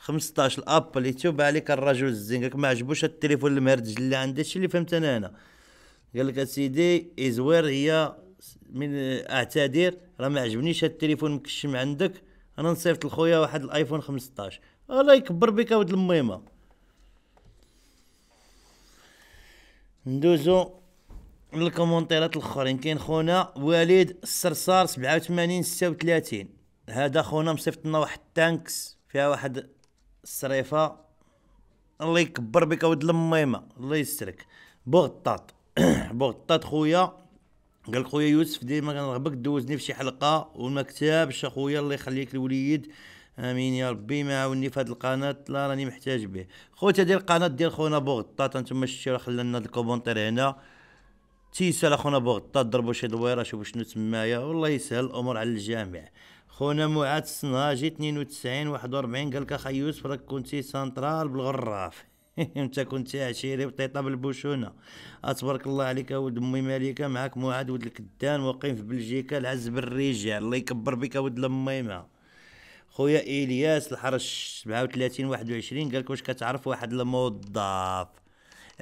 15 ابل يتوب عليك الرجل الزين قالك ما عجبوش التليفون المهرج اللي عندي هادشي اللي فهمت انا هنا قال لك اسيدي ازوير هي من اعتذر راه ما عجبنيش هاد التليفون مكشم عندك انا نصيفط لخويا واحد الايفون 15 الله يكبر بك ود الميمه ندوزو للكومونتيرات الاخرين كاين خونا وليد الصرصار 87 36 هذا خونا مصيفط لنا واحد التانكس فيها واحد السريفه الله يكبر بك ود الميمه الله يسترك بوغطاط بوغطاط خويا قال خويا يوسف ديما كنرغبك دوزني في شي حلقه وما اخويا الله يخليك الوليد امين يا ربي ما عاوني في هذه القناه لا راني محتاج به خوتي هذه القناه ديال خونا بوغطاط انتم شتي راه خلى هاد الكومونتير هنا تيسال اخونا بوغطاط ضربوا شي دويره شوفوا شنو تمايا والله يسهل الامور على الجميع خونا معاد السناجي 92 41 قال لك اخا يوسف راك كنتي سنترال بالغراف انت كنتي عشيري بطيطة بالبوشونه تبارك الله عليك ود امي مالكه معاك معاد ود الكدان واقيم في بلجيكا العز بالرجال الله يكبر بك ود الميمه خويا الياس الحرش 37 21 قال لك واش كتعرف واحد الموظف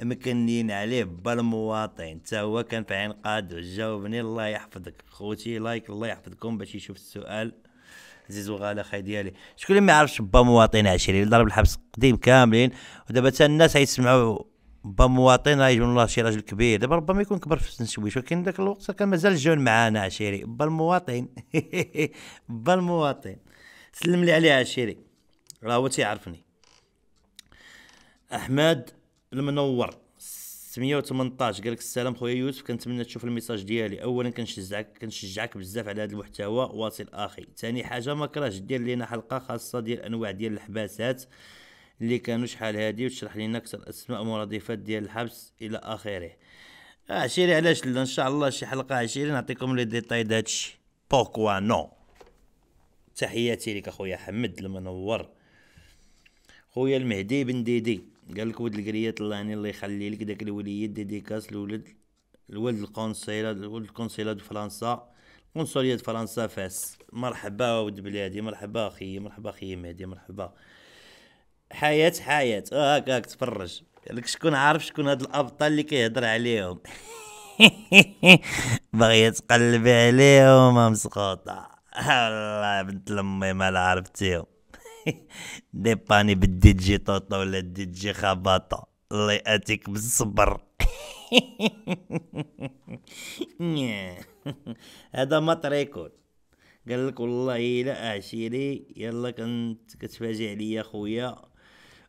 مكنين عليه بالمواطن حتى هو كان في عين قادو جاوبني الله يحفظك خوتي لايك الله يحفظكم باش يشوف السؤال عزيز وغالي خاي ديالي شكون اللي ما يعرفش با مواطن عشيري اللي ضرب الحبس قديم كاملين ودابا حتى الناس غيسمعوا با مواطن راه يجون الله شي راجل كبير دابا ربما يكون كبر في السن شويه ولكن ذاك الوقت كان مازال جون معانا عشيري با المواطن با المواطن سلم لي عليه عشيري راه هو تيعرفني احمد المنور 618 قال لك السلام خويا يوسف كنتمنى تشوف الميساج ديالي اولا كنشجعك كنشجعك بزاف على هذا المحتوى واصل اخي ثاني حاجه ما كراهش دير لينا حلقه خاصه ديال انواع ديال الحباسات اللي كانوا شحال هادي وتشرح لينا اكثر اسماء مرادفات ديال الحبس الى اخره عشيري علاش لا ان شاء الله شي حلقه عشيري نعطيكم لي ديتاي دهادشي بوكوا نو تحياتي لك اخويا حمد المنور خويا المهدي بن ديدي قال لك ود القريات الله يعني الله يخلي لك داك الوليد ديديكاس لولد الولد القنصلاد الولد القنصلاد فرنسا قنصلية فرنسا فاس مرحبا ود بلادي مرحبا اخي مرحبا اخي مهدي مرحبا حياة حياة هاك آه، هاك تفرج لك شكون عارف شكون هاد الابطال اللي كيهضر عليهم باغية تقلب عليهم مسقوطة الله بنت لمي ما عرفتيهم ديباني بالديجي طوطا ولا الديجي خباطة الله ياتيك بالصبر هذا ما يكون قال لك والله الا عشيري يلا كنت كتفاجئ عليا خويا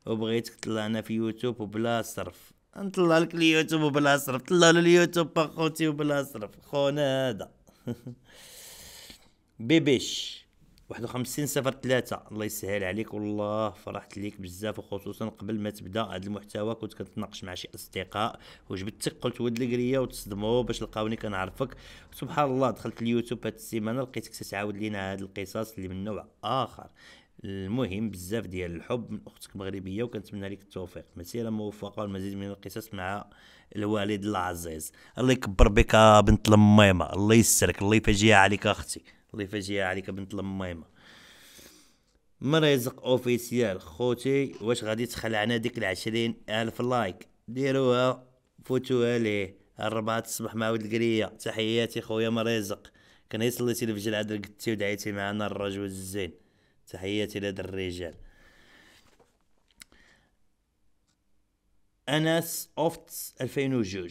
وبغيتك انا في يوتيوب وبلا صرف نطلع لك اليوتيوب وبلا صرف طلع له اليوتيوب اخوتي وبلا صرف خونا هذا بيبيش 51 صفر 3 الله يسهل عليك والله فرحت ليك بزاف وخصوصا قبل ما تبدا هذا المحتوى كنت كنتناقش مع شي اصدقاء وجبتك قلت ود القريه وتصدموا باش لقاوني كنعرفك سبحان الله دخلت اليوتيوب هاد السيمانه لقيتك تتعاود لينا هاد القصص اللي من نوع اخر المهم بزاف ديال الحب من اختك مغربيه وكنتمنى لك التوفيق مسيره موفقه والمزيد من القصص مع الوالد العزيز الله يكبر بك بنت الميمه الله يسرك الله يفجيها عليك اختي اللي يفاجئها عليك بنت لميمه مريزق اوفيسيال خوتي واش غادي تخلعنا ديك العشرين الف لايك ديروها فوتوها ليه الربعة تصبح مع ولد القرية تحياتي خويا مريزق كان صليتي لفجر عاد رقدتي ودعيتي معنا الرجل الزين تحياتي لهاد الرجال انس اوفت 2002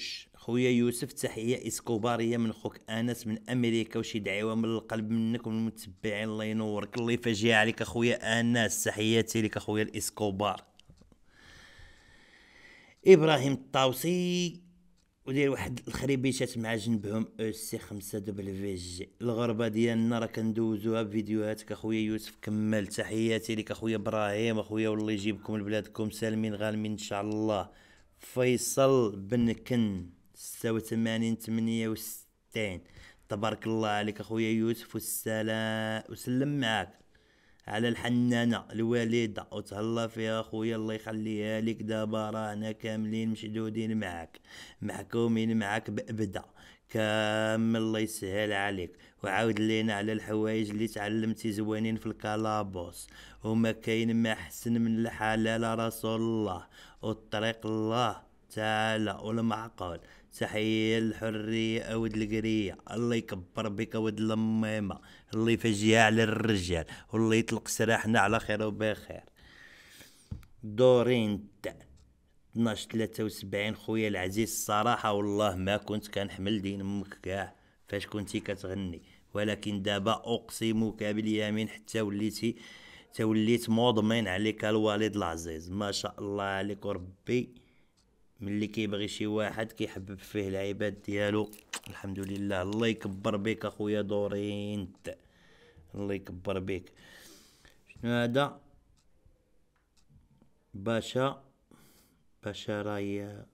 خويا يوسف تحيه اسكوباريه من خوك انس من امريكا وشي دعوه من القلب منك ومن المتبعين الله ينورك الله يفاجي عليك اخويا انس تحياتي لك اخويا الاسكوبار ابراهيم الطاوسي ودير واحد الخريبيشات مع جنبهم او سي 5 دبليو جي الغربه ديالنا راه كندوزوها بفيديوهاتك اخويا يوسف كمل تحياتي لك اخويا ابراهيم اخويا والله يجيبكم لبلادكم سالمين غالمين ان شاء الله فيصل بن كن ستة وثمانين تمنية وستين تبارك الله عليك اخويا يوسف والسلام وسلم معاك على الحنانة الوالدة وتهلا فيها خويا الله يخليها لك دابا رانا كاملين مشدودين معاك محكومين معاك بأبدة كامل الله يسهل عليك وعاود لينا على الحوايج اللي تعلمتي زوينين في الكلابوس وما كاين ما حسن من الحلال رسول الله وطريق الله تعالى ولا معقول تحية الحرية أود القرية الله يكبر بك أود الميمة الله يفجيها على الرجال والله يطلق سراحنا على خير وبخير دورين تاع 12 73 خويا العزيز الصراحة والله ما كنت كنحمل دين امك كاع فاش كنتي كتغني ولكن دابا اقسمك باليمين حتى وليتي توليت مضمن عليك الوالد العزيز ما شاء الله عليك وربي ملي كيبغي شي واحد كيحبب فيه العباد ديالو الحمد لله الله يكبر بك اخويا انت الله يكبر بك شنو هذا باشا باشا رايا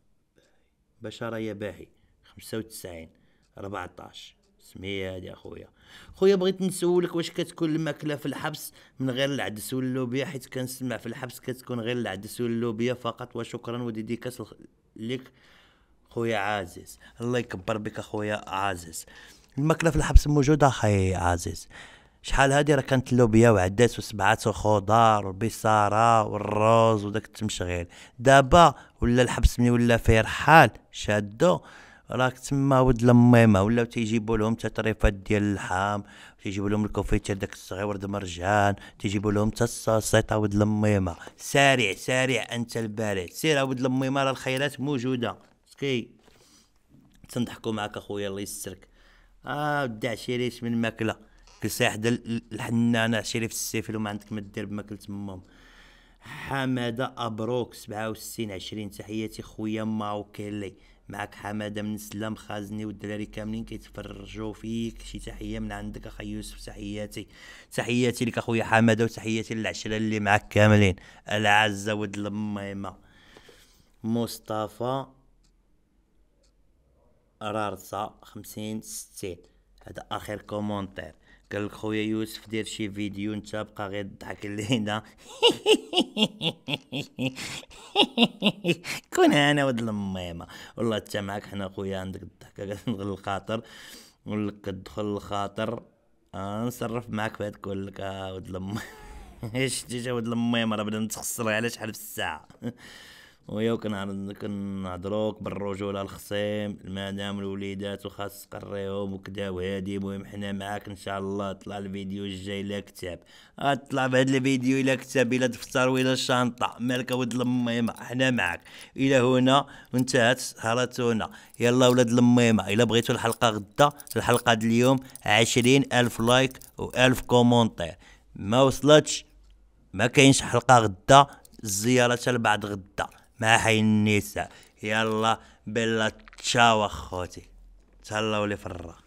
باشا رايا باهي خمسة وتسعين ربعتاش سمياد يا خويا خويا بغيت نسولك واش كتكون الماكله في الحبس من غير العدس واللوبيا حيت كنسمع في الحبس كتكون غير العدس واللوبيا فقط وشكرا وديديكاس لك خويا عزيز الله يكبر بك اخويا عزيز الماكله في الحبس موجوده اخي عزيز شحال هادي راه كانت اللوبيا وعداس وسبعات وخضار وبصارة والروز وداك التمشغيل دابا ولا الحبس ملي ولا فيه رحال شادو راك تما ود لميمه ولاو تيجيبوا لهم تطريفات ديال اللحام تيجيبوا لهم الكوفيتير داك الصغير ورد مرجان تيجيبوا لهم حتى السيطه ود لميمه سارع سارع انت البارد سير ود لميمه راه الخيرات موجوده سكي تنضحكوا معاك اخويا الله يسترك اه ودع عشيريش من ماكله كلسي حدا الحنانه عشيري في السيفل وما عندك ما دير بماكله امهم حماده ابروك 67 20 تحياتي خويا ماوكيلي معك حماده من سلام خازني والدراري كاملين كيتفرجوا فيك شي تحيه من عندك اخي يوسف تحياتي تحياتي لك اخويا حماده وتحياتي للعشره اللي معك كاملين العزه ود الميمه مصطفى رارصه خمسين ستين هذا اخر كومونتير قال لك خويا يوسف دير شي فيديو انت بقى غير تضحك لينا كون انا ود الميمه والله حتى معاك حنا خويا عندك الضحكه كتنغل الخاطر نقول لك تدخل الخاطر آه نصرف معاك فهاد كل لك آه، ود الميمه شتي جا ود الميمه راه بدا نتخسر على شحال في الساعه ويمكن كنهضروك بالرجوله الخصيم المدام الوليدات وخاص قريهم وكدا وهادي المهم حنا معاك ان شاء الله طلع الفيديو الجاي لا كتاب اطلع آه، بهاد الفيديو الى كتاب الى دفتر والى شنطه مالك ولد الميمه حنا معاك الى هنا وانتهت سهرتنا يلا ولاد الميمه الى بغيتوا الحلقه غدا الحلقه ديال اليوم عشرين الف لايك والف كومونتير ما وصلتش ما كاينش حلقه غدا الزياره تاع بعد غدا ما حينيسة يلا بلا تشاو اخوتي تهلاو لي في